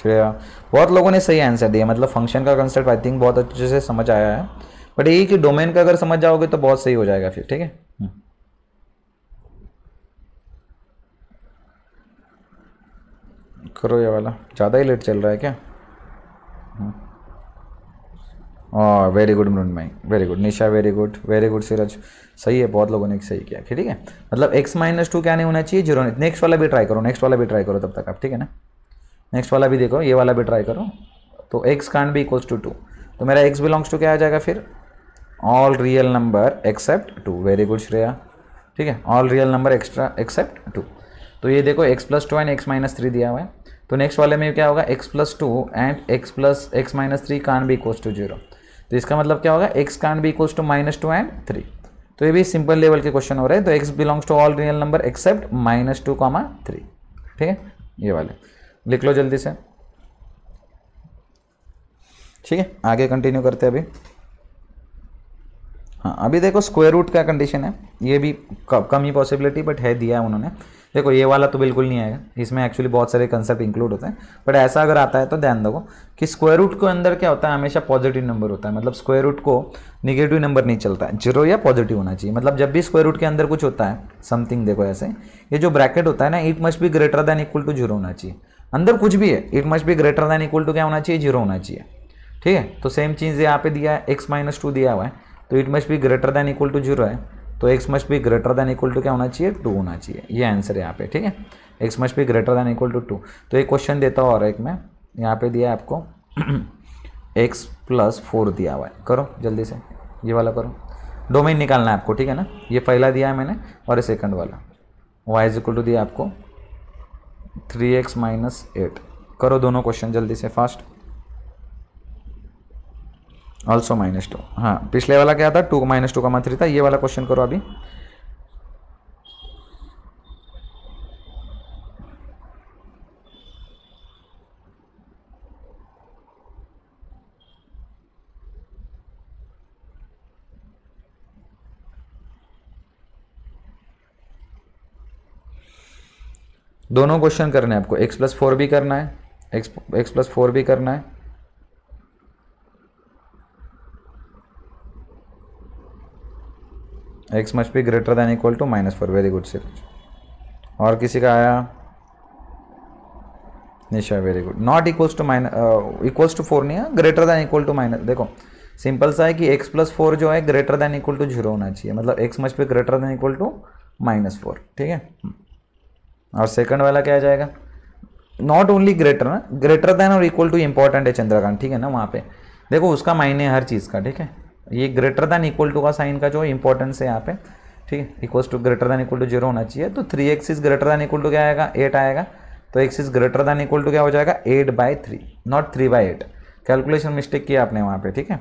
Shreya बहुत लोगों ने सही आंसर दिया मतलब फंक्शन का कंसेप्ट आई थिंक बहुत अच्छे से समझ आया है बट यही कि डोमेन का अगर समझ जाओगे तो बहुत सही हो जाएगा फिर ठीक है हम्म। करो ये वाला ज़्यादा ही लेट चल रहा है क्या और very good Mrinmoy very good Nisha very good very good Siraj सही है बहुत लोगों ने सही किया ठीक है मतलब एक्स माइनस टू क्या नहीं होना चाहिए जीरो नेक्स्ट वाला भी ट्राई करो नेक्स्ट वाला भी ट्राई करो तब तक आप ठीक है ना नेक्स्ट वाला भी देखो ये वाला भी ट्राई करो तो एक्स कांड भी इक्वल्स टू टू तो मेरा एक्स बिलोंग्स टू क्या आ जाएगा फिर all real number except two very good Shreya ठीक है all real number extra except two तो ये देखो x plus two and x minus three दिया हुआ है तो नेक्स्ट वाले में क्या होगा x plus two and x plus x minus three can't be equals to zero तो इसका मतलब क्या होगा x can't be equals to minus two and three तो ये भी सिंपल लेवल के क्वेश्चन हो रहे हैं तो x belongs to all real number except minus two comma three ठीक है ये वाले लिख लो जल्दी से ठीक है आगे कंटिन्यू करते हैं अभी हाँ अभी देखो स्क्वायर रूट का कंडीशन है ये भी कम ही पॉसिबिलिटी बट है दिया है उन्होंने देखो ये वाला तो बिल्कुल नहीं आएगा इसमें एक्चुअली बहुत सारे कंसेप्ट इंक्लूड होते हैं बट ऐसा अगर आता है तो ध्यान दो कि स्क्वायर रूट के अंदर क्या होता है हमेशा पॉजिटिव नंबर होता है मतलब स्क्वायर रूट को निगेटिव नंबर नहीं चलता है जीरो या पॉजिटिव होना चाहिए मतलब जब भी स्क्वायर रूट के अंदर कुछ होता है समथिंग देखो ऐसे ये जो ब्रैकेट होता है ना it must be greater than equal to zero होना चाहिए अंदर कुछ भी है it must be greater than equal to क्या होना चाहिए जीरो होना चाहिए ठीक है तो सेम चीज़ यहाँ पे दिया है एक्स माइनस टू दिया हुआ है तो it must be greater than equal to zero है तो x must be greater than equal to क्या होना चाहिए टू होना चाहिए ये आंसर यहाँ पे ठीक है x must be greater than equal to two तो एक क्वेश्चन देता हूँ और एक मैं यहाँ पे दिया है आपको एक्स प्लस फोर दिया हुआ है करो जल्दी से ये वाला करो डोमेन निकालना है आपको ठीक है ना ये पहला दिया है मैंने और सेकंड वाला वाई इज इक्वल टू दिया आपको थ्री एक्स माइनस एट करो दोनों क्वेश्चन जल्दी से फास्ट ऑल्सो माइनस टू हाँ पिछले वाला क्या था टू माइनस टू का थ्री था ये वाला क्वेश्चन करो अभी दोनों क्वेश्चन करने हैं आपको एक्स प्लस फोर भी करना है एक्स एक्स प्लस फोर भी करना है x must be greater than equal to minus four very good सिर और किसी का आया Nisha very good not equals to minus equals to four नहीं है greater than equal to minus देखो सिंपल सा है कि x प्लस फोर जो है greater than equal to zero होना चाहिए मतलब x मच पे greater than equal to minus four ठीक है और सेकंड वाला क्या आ जाएगा नॉट ओनली ग्रेटर ना ग्रेटर देन और इक्वल टू इंपॉर्टेंट है चंद्रकांत ठीक है ना वहाँ पे देखो उसका मायने हर चीज़ का ठीक है ये ग्रेटर देन इक्वल टू का साइन का जो इंपॉर्टेंस है यहाँ पे ठीक है equal to greater than equal to zero होना चाहिए तो three x is greater than equal to क्या आएगा एट आएगा तो x is greater than equal to क्या हो जाएगा eight by three not three by eight calculation mistake किया आपने वहाँ पे ठीक है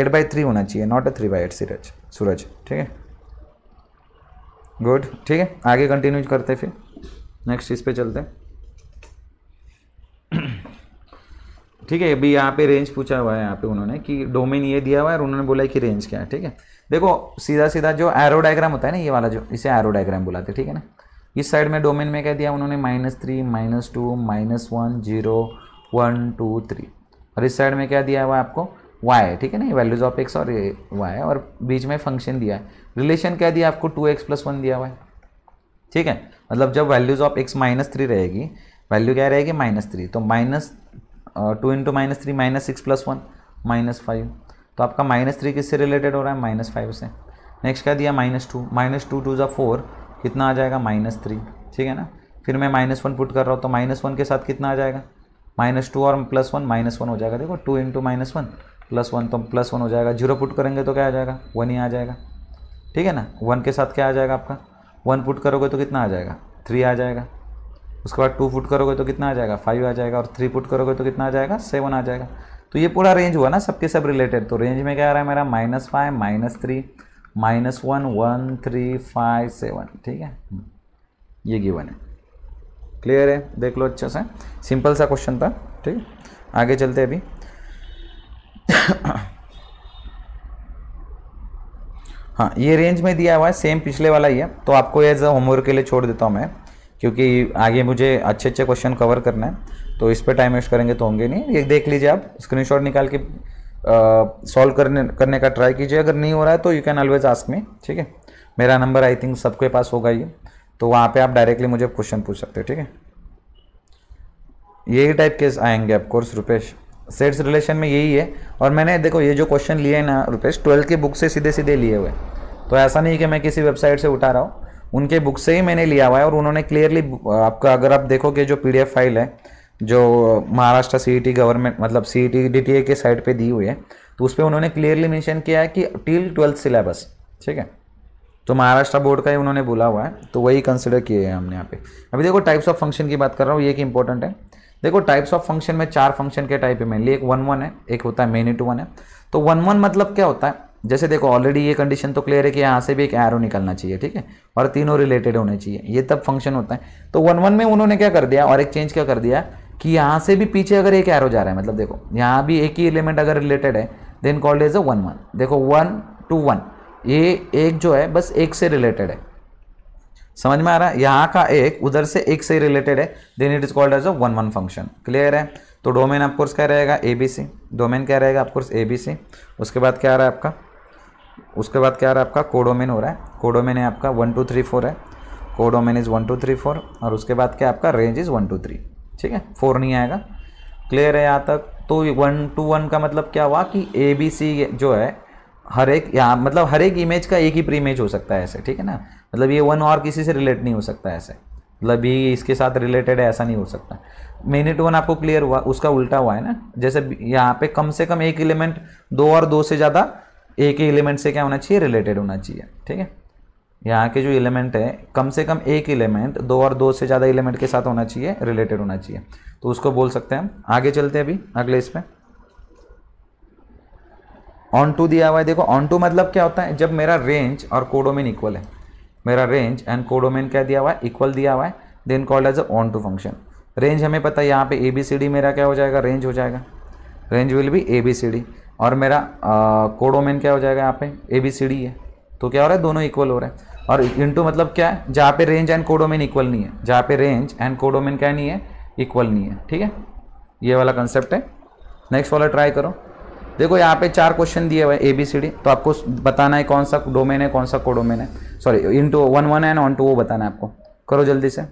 एट बाई थ्री होना चाहिए not a three by eight Siraj Suraj ठीक है गुड ठीक है आगे कंटिन्यू करते फिर नेक्स्ट इस पे चलते हैं ठीक है अभी यहाँ पे रेंज पूछा हुआ है यहाँ पे उन्होंने कि डोमेन ये दिया हुआ है और उन्होंने बोला है कि रेंज क्या है ठीक है देखो सीधा सीधा जो एरो डायग्राम होता है ना ये वाला जो इसे एरो डायग्राम बुलाते हैं ठीक है ना इस साइड में डोमेन में क्या दिया उन्होंने minus three minus two minus one zero one two three और इस साइड में क्या दिया हुआ है आपको वाई है ठीक है ना ये वैल्यूज ऑफ एक्स और वाई है और बीच में फंक्शन दिया है रिलेशन क्या दिया आपको टू एक्स प्लस वन दिया हुआ है ठीक है मतलब जब values of x minus three रहेगी वैल्यू क्या रहेगी माइनस थ्री तो minus two into minus three minus six plus one minus five तो आपका माइनस थ्री किससे रिलेटेड हो रहा है माइनस फाइव से नेक्स्ट क्या दिया minus two minus two two जो फोर कितना आ जाएगा माइनस थ्री ठीक है ना फिर मैं माइनस वन पुट कर रहा हूँ तो माइनस वन के साथ कितना आ जाएगा माइनस टू और प्लस वन माइनस वन हो जाएगा देखो two into minus one plus one तो प्लस वन हो जाएगा जीरो पुट करेंगे तो क्या आ जाएगा वन ही आ जाएगा ठीक है ना वन के साथ क्या आ जाएगा आपका वन फुट करोगे तो कितना आ जाएगा थ्री आ जाएगा उसके बाद टू फुट करोगे तो कितना आ जाएगा फाइव आ जाएगा और थ्री फुट करोगे तो कितना आ जाएगा सेवन आ जाएगा तो ये पूरा रेंज हुआ ना सबके सब रिलेटेड तो रेंज में क्या आ रहा है मेरा minus five minus three minus one one three five seven ठीक है हम्म। ये गिवन है क्लियर है देख लो अच्छे से सिंपल सा क्वेश्चन था ठीक है आगे चलते अभी हाँ ये रेंज में दिया हुआ है सेम पिछले वाला ही है तो आपको एज अ होमवर्क के लिए छोड़ देता हूँ मैं क्योंकि आगे मुझे अच्छे अच्छे क्वेश्चन कवर करना है तो इस पर टाइम वेस्ट करेंगे तो होंगे नहीं ये देख लीजिए आप स्क्रीनशॉट निकाल के सॉल्व करने करने का ट्राई कीजिए अगर नहीं हो रहा है तो you can always ask me ठीक है मेरा नंबर आई थिंक सबके पास होगा ये तो वहाँ पर आप डायरेक्टली मुझे क्वेश्चन पूछ सकते हो ठीक है यही टाइप केस आएंगे ऑफकोर्स रुपेश सेट्स रिलेशन में यही है और मैंने देखो ये जो क्वेश्चन लिए हैं ना रुपेश ट्वेल्थ के बुक से सीधे सीधे लिए हुए तो ऐसा नहीं कि मैं किसी वेबसाइट से उठा रहा हूँ उनके बुक से ही मैंने लिया हुआ है और उन्होंने क्लियरली आपका अगर आप देखोगे जो पी फाइल है जो महाराष्ट्र सी गवर्नमेंट e मतलब सी टी e के साइट पर दी हुई है तो उस पर उन्होंने क्लियरली मैंशन किया है कि टिल ट्वेल्थ सिलेबस ठीक है तो महाराष्ट्र बोर्ड का ही उन्होंने बोला हुआ है तो वही कंसिडर किए हैं हमने यहाँ पे अभी देखो टाइप्स ऑफ फंक्शन की बात कर रहा हूँ ये कि इंपॉर्टेंट है देखो टाइप्स ऑफ फंक्शन में चार फंक्शन के टाइप है मेनली एक वन वन है एक होता है मेनी टू वन है तो वन वन मतलब क्या होता है जैसे देखो ऑलरेडी ये कंडीशन तो क्लियर है कि यहाँ से भी एक एरो निकलना चाहिए ठीक है और तीनों रिलेटेड होने चाहिए ये तब फंक्शन होता है तो वन वन में उन्होंने क्या कर दिया और एक चेंज क्या कर दिया कि यहाँ से भी पीछे अगर एक एरो जा रहा है मतलब देखो यहाँ भी एक ही एलिमेंट अगर रिलेटेड है then called is a one one देखो वन टू वन ये एक जो है बस एक से रिलेटेड है समझ में आ रहा है यहाँ का एक उधर से एक से रिलेटेड है then it is called as a one one function clear है तो डोमेन आपकोर्स क्या रहेगा ए बी सी डोमेन क्या रहेगा आपकोर्स ए बी सी उसके बाद क्या आ रहा है आपका उसके बाद क्या आ रहा है आपका कोडोमेन हो रहा है कोडोमेन है आपका वन टू थ्री फोर है codomain is one two three four और उसके बाद क्या आपका range is one two three ठीक है फोर नहीं आएगा क्लियर है यहाँ तक तो वन टू वन का मतलब क्या हुआ कि ए बी सी जो है हर एक यहाँ मतलब हर एक इमेज का एक ही प्री इमेज हो सकता है ऐसे ठीक है ना मतलब ये वन और किसी से रिलेट नहीं हो सकता ऐसे मतलब ये इसके साथ रिलेटेड है ऐसा नहीं हो सकता मेनी टू वन आपको क्लियर हुआ उसका उल्टा हुआ है ना जैसे यहाँ पे कम से कम एक एलिमेंट दो और दो से ज़्यादा एक ही एलिमेंट से क्या होना चाहिए रिलेटेड होना चाहिए ठीक है यहाँ के जो एलिमेंट है कम से कम एक एलिमेंट दो और दो से ज़्यादा एलिमेंट के साथ होना चाहिए रिलेटेड होना चाहिए तो उसको बोल सकते हैं हम आगे चलते हैं अभी अगले इसमें ऑन टू दिया हुआ है देखो ऑन टू मतलब क्या होता है जब मेरा रेंज और कोडोमिन इक्वल है मेरा रेंज एंड कोडोमेन क्या दिया हुआ है इक्वल दिया हुआ है then called as a onto function range हमें पता है यहाँ पे ए बी सी डी मेरा क्या हो जाएगा रेंज हो जाएगा range will be A B C D और मेरा कोडोमेन क्या हो जाएगा यहाँ पे ए बी सी डी है तो क्या हो रहा है दोनों इक्वल हो रहा है और इंटू मतलब क्या है जहाँ पे रेंज एंड कोडोमेन इक्वल नहीं है जहाँ पे रेंज एंड कोडोमेन क्या नहीं है इक्वल नहीं है ठीक है ये वाला कंसेप्ट है नेक्स्ट वाला ट्राई करो देखो यहाँ पे चार क्वेश्चन दिए हुए ए बी सी डी तो आपको बताना है कौन सा डोमेन है कौन सा कोडोमेन है sorry into one one and onto वो बताना है आपको करो जल्दी से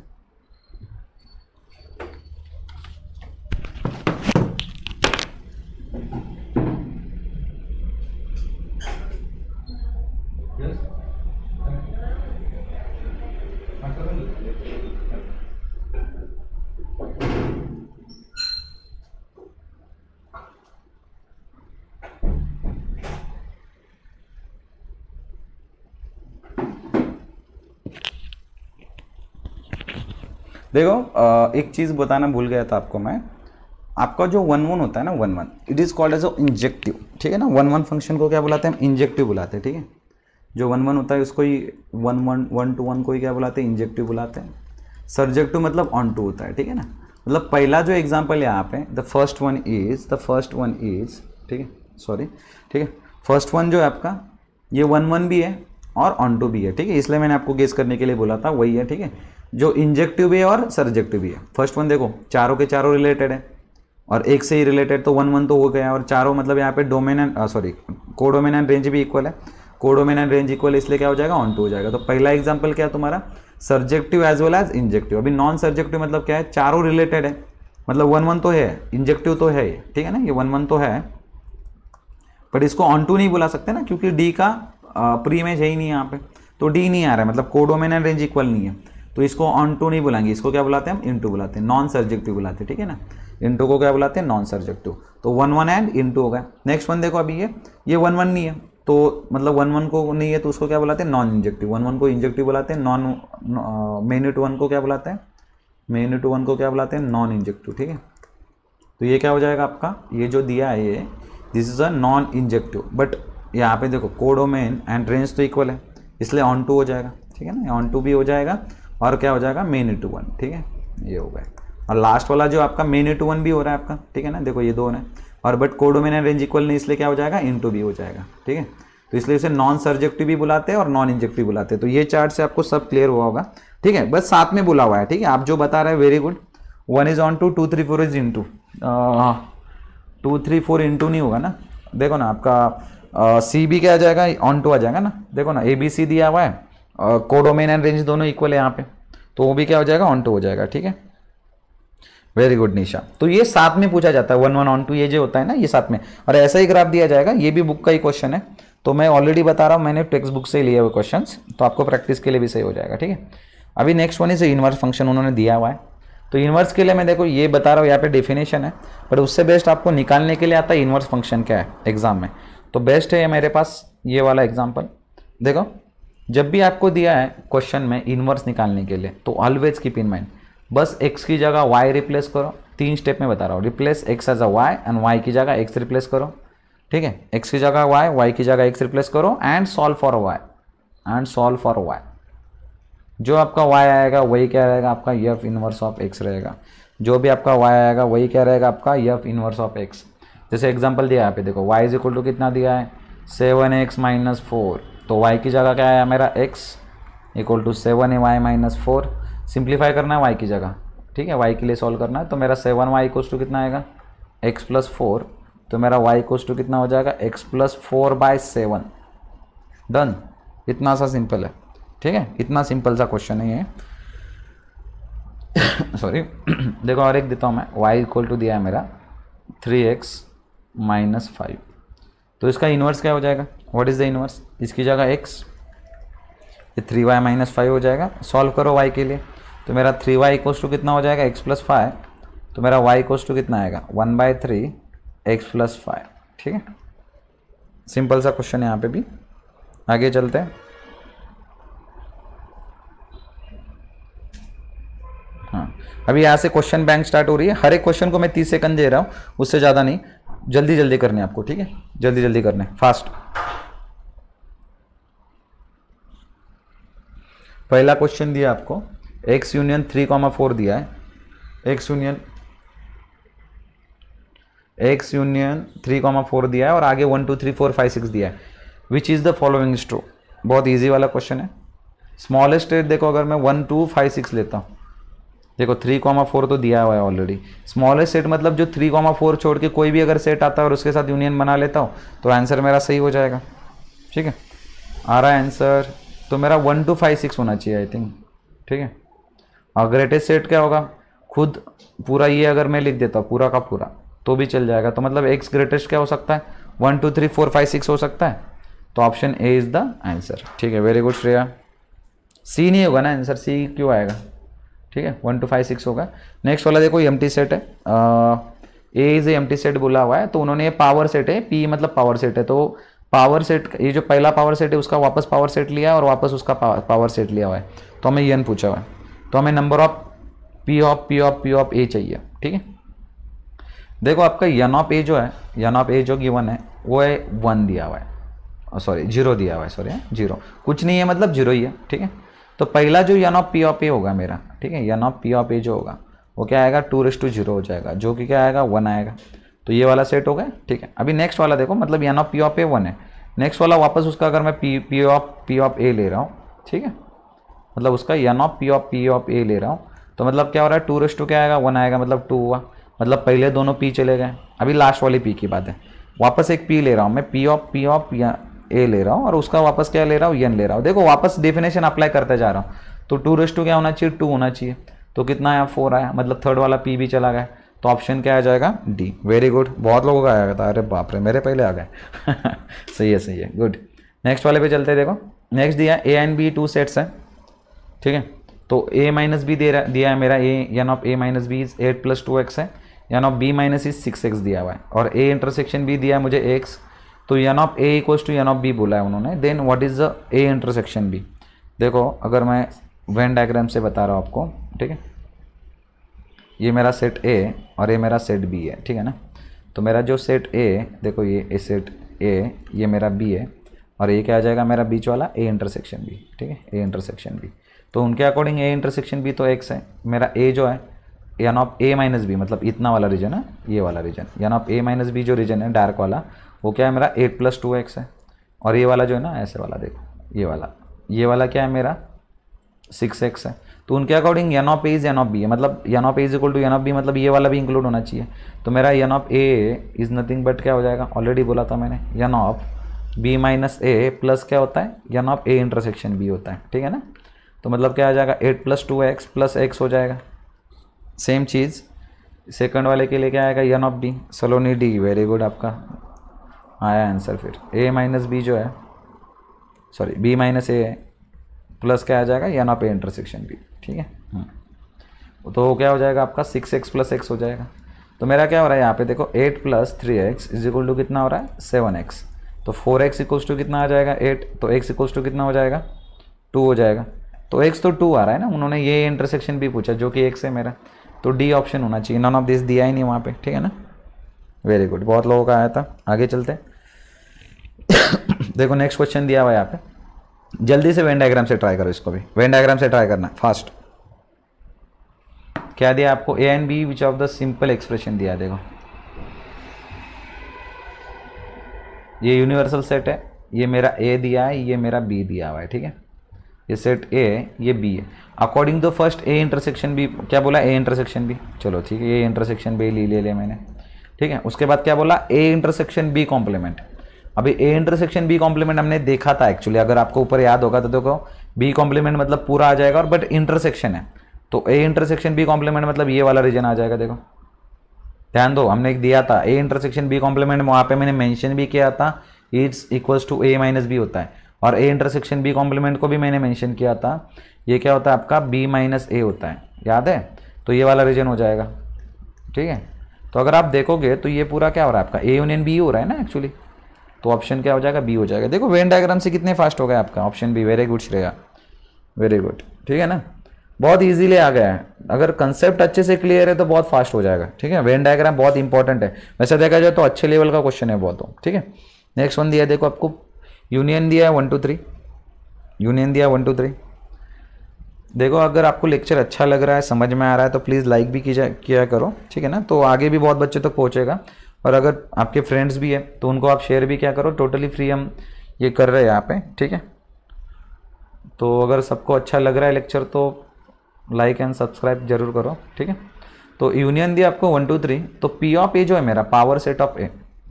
देखो एक चीज़ बताना भूल गया था आपको मैं आपका जो वन वन होता है ना one one it is called as a injective ठीक है ना वन वन फंक्शन को क्या बुलाते हैं इंजेक्टिव बुलाते हैं ठीक है जो वन वन होता है उसको ही one one one to one को ही क्या बुलाते हैं इंजेक्टिव बुलाते हैं सर्जेक्टिव मतलब ऑन टू होता है ठीक है ना मतलब पहला जो एग्जाम्पल है आप the first one is the first one is ठीक है सॉरी ठीक है फर्स्ट वन जो है आपका ये वन वन भी है और ऑन टू भी है ठीक है इसलिए मैंने आपको गेस करने के लिए बोला था वही है ठीक है जो इंजेक्टिव भी है और सर्जेक्टिव भी है फर्स्ट वन देखो चारों के चारों रिलेटेड है और एक से ही रिलेटेड तो वन वन तो हो गया और चारों मतलब यहाँ पे domain sorry codomain and range भी इक्वल है कोडोमेन एंड रेंज इक्वल इसलिए क्या हो जाएगा ऑन टू हो जाएगा तो पहला एग्जाम्पल क्या है तुम्हारा surjective as well as injective अभी नॉन सर्जेक्टिव मतलब क्या है चारों रिलेटेड है मतलब वन वन तो है इंजेक्टिव तो है ठीक है ना ये वन वन तो है बट इसको ऑन टू नहीं बुला सकते ना क्योंकि डी का प्री इमेज है ही नहीं यहाँ पे तो डी नहीं आ रहा है मतलब कोडोमेन एंड रेंज इक्वल नहीं है तो इसको ऑन टू नहीं बुलाएंगे इसको क्या बुलाते हैं हम इंटू बुलाते हैं नॉन सर्जेक्टिव बुलाते हैं ठीक है ना इंटू को क्या बुलाते हैं नॉन सर्जेक्टिव तो वन वन एंड इंटू हो गया नेक्स्ट वन देखो अभी ये ये वन वन नहीं है तो मतलब वन वन को नहीं है तो उसको क्या बुलाते हैं नॉन इंजेक्टिव वन वन को इंजेक्टिव बुलाते हैं नॉन मेन टू वन को क्या बुलाते हैं मेन टू वन को क्या बुलाते हैं नॉन इंजेक्टिव ठीक है तो ये क्या हो जाएगा आपका ये जो दिया है ये this is a non injective but यहाँ पे देखो कोडोमेन एंड रेंज तो इक्वल है इसलिए ऑन टू हो जाएगा ठीक है ना ऑन टू भी हो जाएगा और क्या हो जाएगा मेन इंटू वन ठीक है ये हो गया और लास्ट वाला जो आपका मेन इंटू वन भी हो रहा है आपका ठीक है ना देखो ये दो है और बट कोडोमेन रेंज इक्वल नहीं इसलिए क्या हो जाएगा इंटू भी हो जाएगा ठीक है तो इसलिए इसे नॉन सर्जेक्टिव भी बुलाते हैं और नॉन इंजेक्टिव बुलाते हैं तो ये चार्ट से आपको सब क्लियर हुआ होगा ठीक है बस साथ में बुला हुआ है ठीक है आप जो बता रहे हैं very good one is onto two three four is into two three four into नहीं होगा ना देखो ना आपका सी uh, भी क्या आ जाएगा ऑन टू आ जाएगा ना देखो ना ए बी सी दिया हुआ है कोडोमेन एंड रेंज दोनों इक्वल है यहाँ पे तो वो भी क्या हो जाएगा ऑन टू हो जाएगा ठीक है वेरी गुड निशा तो ये साथ में पूछा जाता है वन वन ऑन टू ये जो होता है ना ये साथ में और ऐसा ही ग्राफ दिया जाएगा ये भी बुक का ही क्वेश्चन है तो मैं ऑलरेडी बता रहा हूँ मैंने टेक्स्ट बुक से लिया हुए क्वेश्चन तो आपको प्रैक्टिस के लिए भी सही हो जाएगा ठीक है अभी next one is inverse function उन्होंने दिया हुआ है तो इनवर्स के लिए मैं देखो ये बता रहा हूँ यहाँ पे डेफिनेशन है पर उससे बेस्ट आपको निकालने के लिए आता है इनवर्स फंक्शन क्या है एग्जाम में तो बेस्ट है मेरे पास ये वाला एग्जाम्पल देखो जब भी आपको दिया है क्वेश्चन में इन्वर्स निकालने के लिए तो ऑलवेज कीप इन माइंड बस एक्स की जगह वाई रिप्लेस करो तीन स्टेप में बता रहा हूँ replace x as a y and y की जगह एक्स रिप्लेस करो ठीक है एक्स की जगह वाई वाई की जगह एक्स रिप्लेस करो and solve for y and solve for y जो आपका वाई आएगा वही क्या रहेगा आपका यफ इनवर्स ऑफ एक्स रहेगा जो भी आपका वाई आएगा वही क्या रहेगा आपका यफ इनवर्स ऑफ एक्स जैसे एग्जाम्पल दिया है आप देखो वाई इज इक्वल टू कितना दिया है सेवन एक्स माइनस फोर तो वाई की जगह क्या आया मेरा x equal to seven a y minus four simplify करना है वाई की जगह ठीक है वाई के लिए सॉल्व करना है तो मेरा सेवन वाई इक्व टू कितना आएगा एक्स प्लस फोर तो मेरा वाई इक्व टू कितना हो जाएगा x plus four by seven done इतना सा सिंपल है ठीक है इतना सिंपल सा क्वेश्चन नहीं है सॉरी देखो और एक देता हूँ मैं वाई इक्वल टू दिया है मेरा थ्री एक्स माइनस फाइव तो इसका इन्वर्स क्या हो जाएगा व्हाट इज़ द इन्वर्स इसकी जगह एक्स ये थ्री वाई माइनस फाइव हो जाएगा सॉल्व करो वाई के लिए तो मेरा थ्री वाई इक्व टू कितना हो जाएगा एक्स प्लस फाइव तो मेरा वाई इक्व टू कितना आएगा one by three x plus five ठीक है सिंपल सा क्वेश्चन यहाँ पे भी आगे चलते हैं हाँ अभी यहाँ से क्वेश्चन बैंक स्टार्ट हो रही है हर एक क्वेश्चन को मैं तीस सेकंड दे रहा हूँ उससे ज़्यादा नहीं जल्दी जल्दी करने आपको ठीक है जल्दी जल्दी करने फास्ट पहला क्वेश्चन दिया आपको x union three comma four दिया है x union x union three comma four दिया है और आगे one two three four five six दिया है which is the following stroke बहुत ईजी वाला क्वेश्चन है स्मॉलेस्ट रेट देखो अगर मैं वन टू फाइव सिक्स लेता हूँ देखो थ्री कॉमा फोर तो दिया हुआ है ऑलरेडी स्मॉलेस्ट सेट मतलब जो थ्री कॉमा फोर छोड़ के कोई भी अगर सेट आता है और उसके साथ यूनियन बना लेता हूँ तो आंसर मेरा सही हो जाएगा ठीक है आ रहा है आंसर तो मेरा वन टू फाइव सिक्स होना चाहिए आई थिंक ठीक है और ग्रेटेस्ट सेट क्या होगा खुद पूरा ये अगर मैं लिख देता हूँ पूरा का पूरा तो भी चल जाएगा तो मतलब एक्स ग्रेटेस्ट क्या हो सकता है one two three four five six हो सकता है तो option A is the answer ठीक है वेरी गुड श्रेया सी नहीं होगा ना आंसर सी क्यों आएगा ठीक है वन टू फाइव सिक्स होगा नेक्स्ट वाला देखो एम टी सेट है A is empty set बोला हुआ है तो उन्होंने ये पावर सेट है पी मतलब पावर सेट है तो पावर सेट ये जो पहला पावर सेट है उसका वापस पावर सेट लिया और वापस उसका पावर सेट लिया हुआ है तो हमें यन पूछा हुआ है तो हमें number of P of P of P of A चाहिए ठीक है देखो आपका यन ऑफ ए जो है यन ऑफ ए जो गिवन है वो है वन दिया हुआ है सॉरी जीरो दिया हुआ है सॉरी जीरो हाँ, कुछ नहीं है मतलब जीरो ही है ठीक है तो पहला जो n of P of A होगा मेरा ठीक है n of P of A जो होगा वो क्या आएगा टू रेस टू जीरो हो जाएगा जो कि क्या आएगा वन आएगा तो ये वाला सेट हो गया ठीक है अभी नेक्स्ट वाला देखो मतलब यहाँ पी ऑफ ए वन है नेक्स्ट वाला वापस उसका अगर मैं P P of P of A ले रहा हूँ ठीक है मतलब उसका n of P of P of A ले रहा हूँ तो मतलब क्या हो रहा है टू रेस टू क्या आएगा वन आएगा मतलब टू हुआ मतलब पहले दोनों पी चले गए अभी लास्ट वाली पी की बात है वापस एक पी ले रहा हूँ मैं P of P of A ले रहा हूँ और उसका वापस क्या ले रहा हूँ यन ले रहा हूँ देखो वापस डेफिनेशन अप्लाई करते जा रहा हूँ तो टू रेस टू क्या होना चाहिए टू होना चाहिए तो कितना आया फोर आया मतलब थर्ड वाला पी भी चला गया तो ऑप्शन क्या आ जाएगा डी वेरी गुड बहुत लोगों का आया था अरे बाप रे मेरे पहले आ गए सही है सही है गुड नेक्स्ट वाले पे चलते देखो नेक्स्ट दिया A and B two sets है ठीक है तो ए माइनस बी दे रहा दिया है मेरा A n of A minus B is eight plus two x है n of B minus is six x दिया हुआ है और ए इंटरसेक्शन बी दिया है मुझे एक्स तो n of A equals to n of B बोला है उन्होंने then what is the A intersection B देखो अगर मैं वेन डायग्राम से बता रहा हूँ आपको ठीक है ये मेरा सेट ए और ये मेरा सेट बी है ठीक है ना तो मेरा जो सेट ए देखो ये ए सेट ए ये मेरा बी है और ये क्या आ जाएगा मेरा बीच वाला ए इंटरसेक्शन बी ठीक है ए इंटरसेक्शन बी तो उनके अकॉर्डिंग ए इंटरसेक्शन बी तो एक्स है मेरा ए जो है n of A minus B मतलब इतना वाला रीजन है ये वाला region n of A minus B जो रीजन है डार्क वाला वो क्या है मेरा एट प्लस टू एक्स है और ये वाला जो है ना ऐसे वाला देखो ये वाला ये वाला क्या है मेरा सिक्स एक्स है तो उनके according n of A is n of B है मतलब n of A is equal to n of B मतलब ये वाला भी इंक्लूड होना चाहिए तो मेरा n of A is nothing but क्या हो जाएगा ऑलरेडी बोला था मैंने n of B minus A plus क्या होता है n of A intersection B होता है ठीक है ना तो मतलब क्या आ जाएगा eight plus two x plus x हो जाएगा सेम चीज़ सेकंड वाले के लिए क्या आएगा n of D Saloni D very good आपका आया आंसर फिर ए माइनस बी जो है सॉरी बी माइनस ए है प्लस क्या आ जाएगा ना पे इंटरसेक्शन भी ठीक है हम्म। तो क्या हो जाएगा आपका सिक्स एक्स प्लस एक्स हो जाएगा तो मेरा क्या हो रहा है यहाँ पे देखो eight plus three x is equal to कितना हो रहा है सेवन एक्स तो फोर एक्स इक्वल्स टू कितना आ जाएगा एट तो एक्स इक्वल्स टू कितना हो जाएगा टू हो जाएगा तो एक्स तो टू आ रहा है ना उन्होंने ये इंटरसेक्शन भी पूछा जो कि एक्स है मेरा तो डी ऑप्शन होना चाहिए नॉन ऑफ दिस दिया ही नहीं वहाँ पर ठीक है ना वेरी गुड बहुत लोगों का आया था आगे चलते देखो नेक्स्ट क्वेश्चन दिया हुआ यहाँ पे जल्दी से वेन डायग्राम से ट्राई करो इसको भी वेन डायग्राम से ट्राई करना फास्ट क्या दिया आपको A and B which of the simple expression दिया देखो ये यूनिवर्सल सेट है ये मेरा ए दिया है ये मेरा बी दिया हुआ है ठीक है ये सेट ए है ये बी है according to first A intersection B क्या बोला ए इंटरसेक्शन बी चलो ठीक है ये इंटरसेक्शन बी ले लिया मैंने ठीक है उसके बाद क्या बोला ए इंटरसेक्शन बी कॉम्प्लीमेंट अभी ए इंटरसेक्शन बी कॉम्प्लीमेंट हमने देखा था एक्चुअली अगर आपको ऊपर याद होगा तो देखो बी कॉम्प्लीमेंट मतलब पूरा आ जाएगा और बट इंटरसेक्शन है तो ए इंटरसेक्शन बी कॉम्प्लीमेंट मतलब ये वाला रीजन आ जाएगा देखो ध्यान दो हमने एक दिया था ए इंटरसेक्शन बी कॉम्प्लीमेंट वहाँ पे मैंने मेंशन भी किया था it's equals to A minus B होता है और ए इंटरसेक्शन बी कॉम्प्लीमेंट को भी मैंने मेंशन किया था ये क्या होता है आपका बी माइनस ए होता है याद है तो ये वाला रीजन हो जाएगा ठीक है तो अगर आप देखोगे तो ये पूरा क्या हो रहा है आपका ए यूनियन बी हो रहा है ना एक्चुअली तो ऑप्शन क्या हो जाएगा बी हो जाएगा देखो वेन डायग्राम से कितने फास्ट हो गया आपका ऑप्शन बी वेरी गुड श्रेगा वेरी गुड ठीक है ना बहुत ईजिली आ गया है अगर कंसेप्ट अच्छे से क्लियर है तो बहुत फास्ट हो जाएगा ठीक है वेन डायग्राम बहुत इंपॉर्टेंट है वैसे देखा जाए तो अच्छे लेवल का क्वेश्चन है बहुत ठीक है नेक्स्ट वन दिया देखो आपको यूनियन दिया है वन टू थ्री यूनियन दिया वन टू थ्री देखो अगर आपको लेक्चर अच्छा लग रहा है समझ में आ रहा है तो प्लीज़ लाइक भी किया किया करो ठीक है ना तो आगे भी बहुत बच्चे तक तो पहुँचेगा और अगर आपके फ्रेंड्स भी है तो उनको आप शेयर भी क्या करो टोटली फ्री हम ये कर रहे हैं यहाँ पे ठीक है तो अगर सबको अच्छा लग रहा है लेक्चर तो लाइक एंड सब्सक्राइब जरूर करो ठीक है तो यूनियन दिया आपको वन टू थ्री तो पी ऑफ ए जो है मेरा पावर सेट ऑफ ए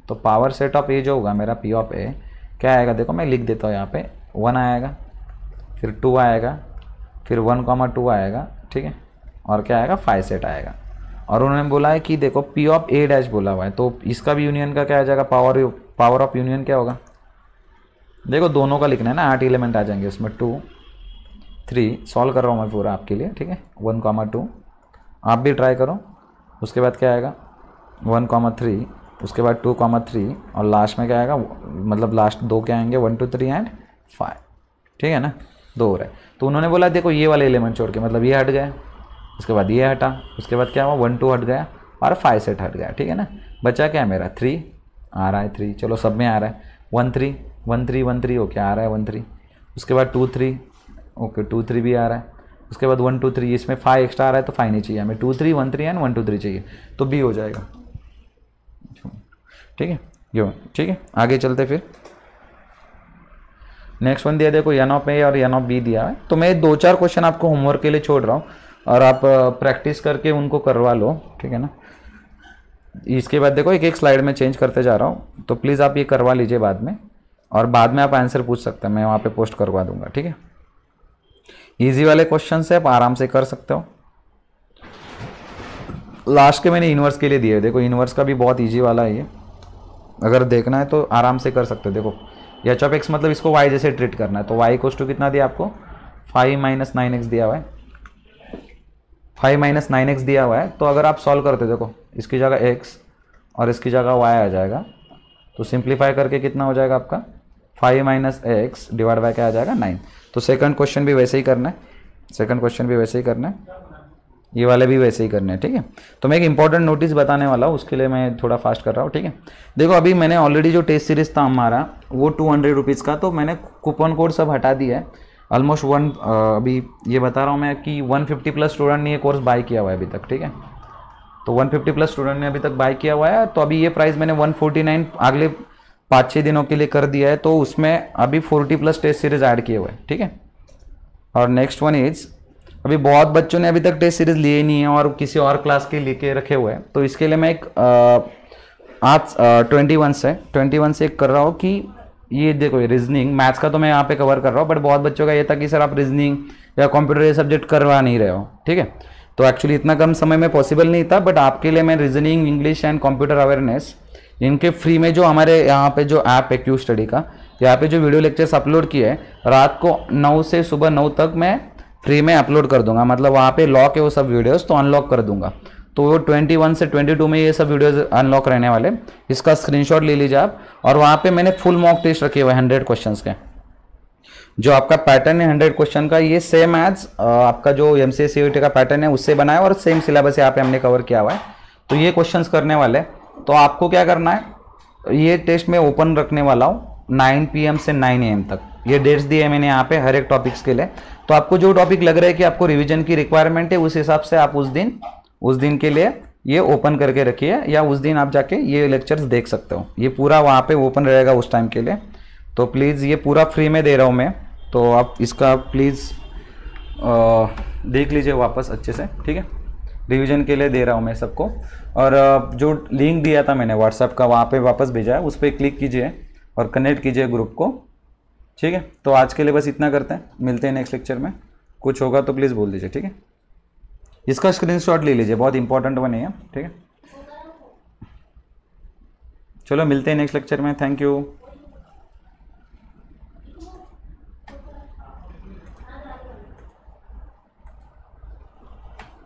तो पावर सेट ऑफ ए जो होगा मेरा पी ऑफ ए क्या आएगा देखो मैं लिख देता हूँ यहाँ पे वन आएगा फिर टू आएगा फिर वन कॉमा टू आएगा ठीक है और क्या आएगा फाइव सेट आएगा और उन्होंने बोला है कि देखो पी ऑफ ए डैश बोला हुआ है तो इसका भी यूनियन का क्या आ जाएगा पावर पावर ऑफ यूनियन क्या होगा देखो दोनों का लिखना है ना आठ एलिमेंट आ जाएंगे उसमें टू थ्री सॉल्व कर रहा हूँ मैं पूरा आपके लिए ठीक है वन कॉमा टू आप भी ट्राई करो उसके बाद क्या आएगा वन कॉमा थ्री उसके बाद टू कॉमा थ्री और लास्ट में क्या आएगा मतलब लास्ट दो क्या आएंगे one two three and five ठीक है ना दो हो रहा है तो उन्होंने बोला देखो ये वाले एलिमेंट छोड़ के मतलब ये हट गए उसके बाद ये हटा उसके बाद क्या हुआ वन टू हट गया और फाइव सेट हट गया ठीक है ना बचा क्या मेरा थ्री आ रहा है थ्री चलो सब में आ रहा है one three one three one three okay आ रहा है वन थ्री उसके बाद two three okay two three भी आ रहा है उसके बाद वन टू थ्री इसमें फाइव एक्स्ट्रा आ रहा है तो फाइव नहीं चाहिए हमें two three one three and one two three चाहिए तो बी हो जाएगा ठीक है यो ठीक है आगे चलते फिर नेक्स्ट वन दिया देखो एन ऑफ ए और एन ऑफ बी दिया है तो मैं दो चार क्वेश्चन आपको होमवर्क के लिए छोड़ रहा हूँ और आप प्रैक्टिस करके उनको करवा लो ठीक है ना इसके बाद देखो एक एक स्लाइड में चेंज करते जा रहा हूँ तो प्लीज़ आप ये करवा लीजिए बाद में और बाद में आप आंसर पूछ सकते हैं मैं वहाँ पे पोस्ट करवा दूंगा ठीक है इजी वाले क्वेश्चन से आप आराम से कर सकते हो लास्ट के मैंने यूनिवर्स के लिए दिए देखो यूनिवर्स का भी बहुत ईजी वाला है ये अगर देखना है तो आराम से कर सकते हो देखो एच ऑफ एक्स मतलब इसको वाई जैसे ट्रीट करना है तो वाई कोस्टू टू कितना दिया आपको फाइव माइनस नाइन एक्स दिया हुआ है फाइव माइनस नाइन एक्स दिया हुआ है तो अगर आप सॉल्व करते देखो इसकी जगह एक्स और इसकी जगह वाई आ जाएगा तो सिंप्लीफाई करके कितना हो जाएगा आपका five minus x divide by क्या आ जाएगा नाइन तो सेकंड क्वेश्चन भी वैसे ही करना है सेकंड क्वेश्चन भी वैसे ही करना है ये वाले भी वैसे ही करने हैं ठीक है तो मैं एक इंपॉर्टेंट नोटिस बताने वाला हूँ उसके लिए मैं थोड़ा फास्ट कर रहा हूँ ठीक है देखो अभी मैंने ऑलरेडी जो टेस्ट सीरीज था हमारा वो टू हंड्रेड रुपीज़ का तो मैंने कूपन कोड सब हटा दिया है ऑलमोस्ट वन uh, अभी ये बता रहा हूँ मैं कि 150 प्लस स्टूडेंट ने ये कोर्स बाय किया हुआ है अभी तक ठीक है तो 150 प्लस स्टूडेंट ने अभी तक बाय किया हुआ है तो अभी ये प्राइस मैंने 149 अगले पाँच छः दिनों के लिए कर दिया है तो उसमें अभी 40 प्लस टेस्ट सीरीज ऐड किए हुए हैं ठीक है और नेक्स्ट वन इज अभी बहुत बच्चों ने अभी तक टेस्ट सीरीज लिए ही नहीं है और किसी और क्लास के लेके रखे हुए हैं तो इसके लिए मैं एक uh, आज ट्वेंटी वन से ट्वेंटी वन से एक कर रहा हूँ कि ये देखो ये रीजनिंग मैथ्स का तो मैं यहाँ पे कवर कर रहा हूँ बट बहुत बच्चों का ये था कि सर आप रीजनिंग या कंप्यूटर ये सब्जेक्ट करवा नहीं रहे हो ठीक है तो एक्चुअली इतना कम समय में पॉसिबल नहीं था बट आपके लिए मैं reasoning English and computer awareness इनके फ्री में जो हमारे यहाँ पे जो ऐप है क्यू स्टडी का यहाँ पे जो वीडियो लेक्चर्स अपलोड किए हैं रात को नौ से सुबह नौ तक मैं फ्री में अपलोड कर दूंगा मतलब वहाँ पे लॉक है वो सब वीडियोस तो अनलॉक कर दूंगा तो वो 21 से 22 में ये सब वीडियोस अनलॉक रहने वाले इसका स्क्रीनशॉट ले लीजिए आप और वहाँ पे मैंने फुल मॉक टेस्ट रखे हुए हंड्रेड क्वेश्चन के जो आपका पैटर्न है हंड्रेड क्वेश्चन का ये सेम एज आपका जो एम सी का पैटर्न है उससे बनाया और सेम सिलेबस यहाँ पे हमने कवर किया हुआ है तो ये क्वेश्चन करने वाले तो आपको क्या करना है ये टेस्ट मैं ओपन रखने वाला हूँ 9 पीएम से 9 एम तक ये डेट्स दिए मैंने यहाँ पे हर एक टॉपिक्स के लिए तो आपको जो टॉपिक लग रहा है कि आपको रिवीजन की रिक्वायरमेंट है उस हिसाब से आप उस दिन उस दिन के लिए ये ओपन करके रखिए या उस दिन आप जाके ये लेक्चर्स देख सकते हो ये पूरा वहाँ पे ओपन रहेगा उस टाइम के लिए तो प्लीज़ ये पूरा फ्री में दे रहा हूँ मैं तो आप इसका प्लीज़ देख लीजिए वापस अच्छे से ठीक है रिवीजन के लिए दे रहा हूँ मैं सबको और जो लिंक दिया था मैंने व्हाट्सअप का वहाँ पर वापस भेजा है उस पर क्लिक कीजिए और कनेक्ट कीजिए ग्रुप को ठीक है तो आज के लिए बस इतना करते हैं मिलते हैं नेक्स्ट लेक्चर में कुछ होगा तो प्लीज़ बोल दीजिए ठीक है इसका स्क्रीनशॉट ले लीजिए बहुत इंपॉर्टेंट बने ठीक है चलो मिलते हैं नेक्स्ट लेक्चर में थैंक यू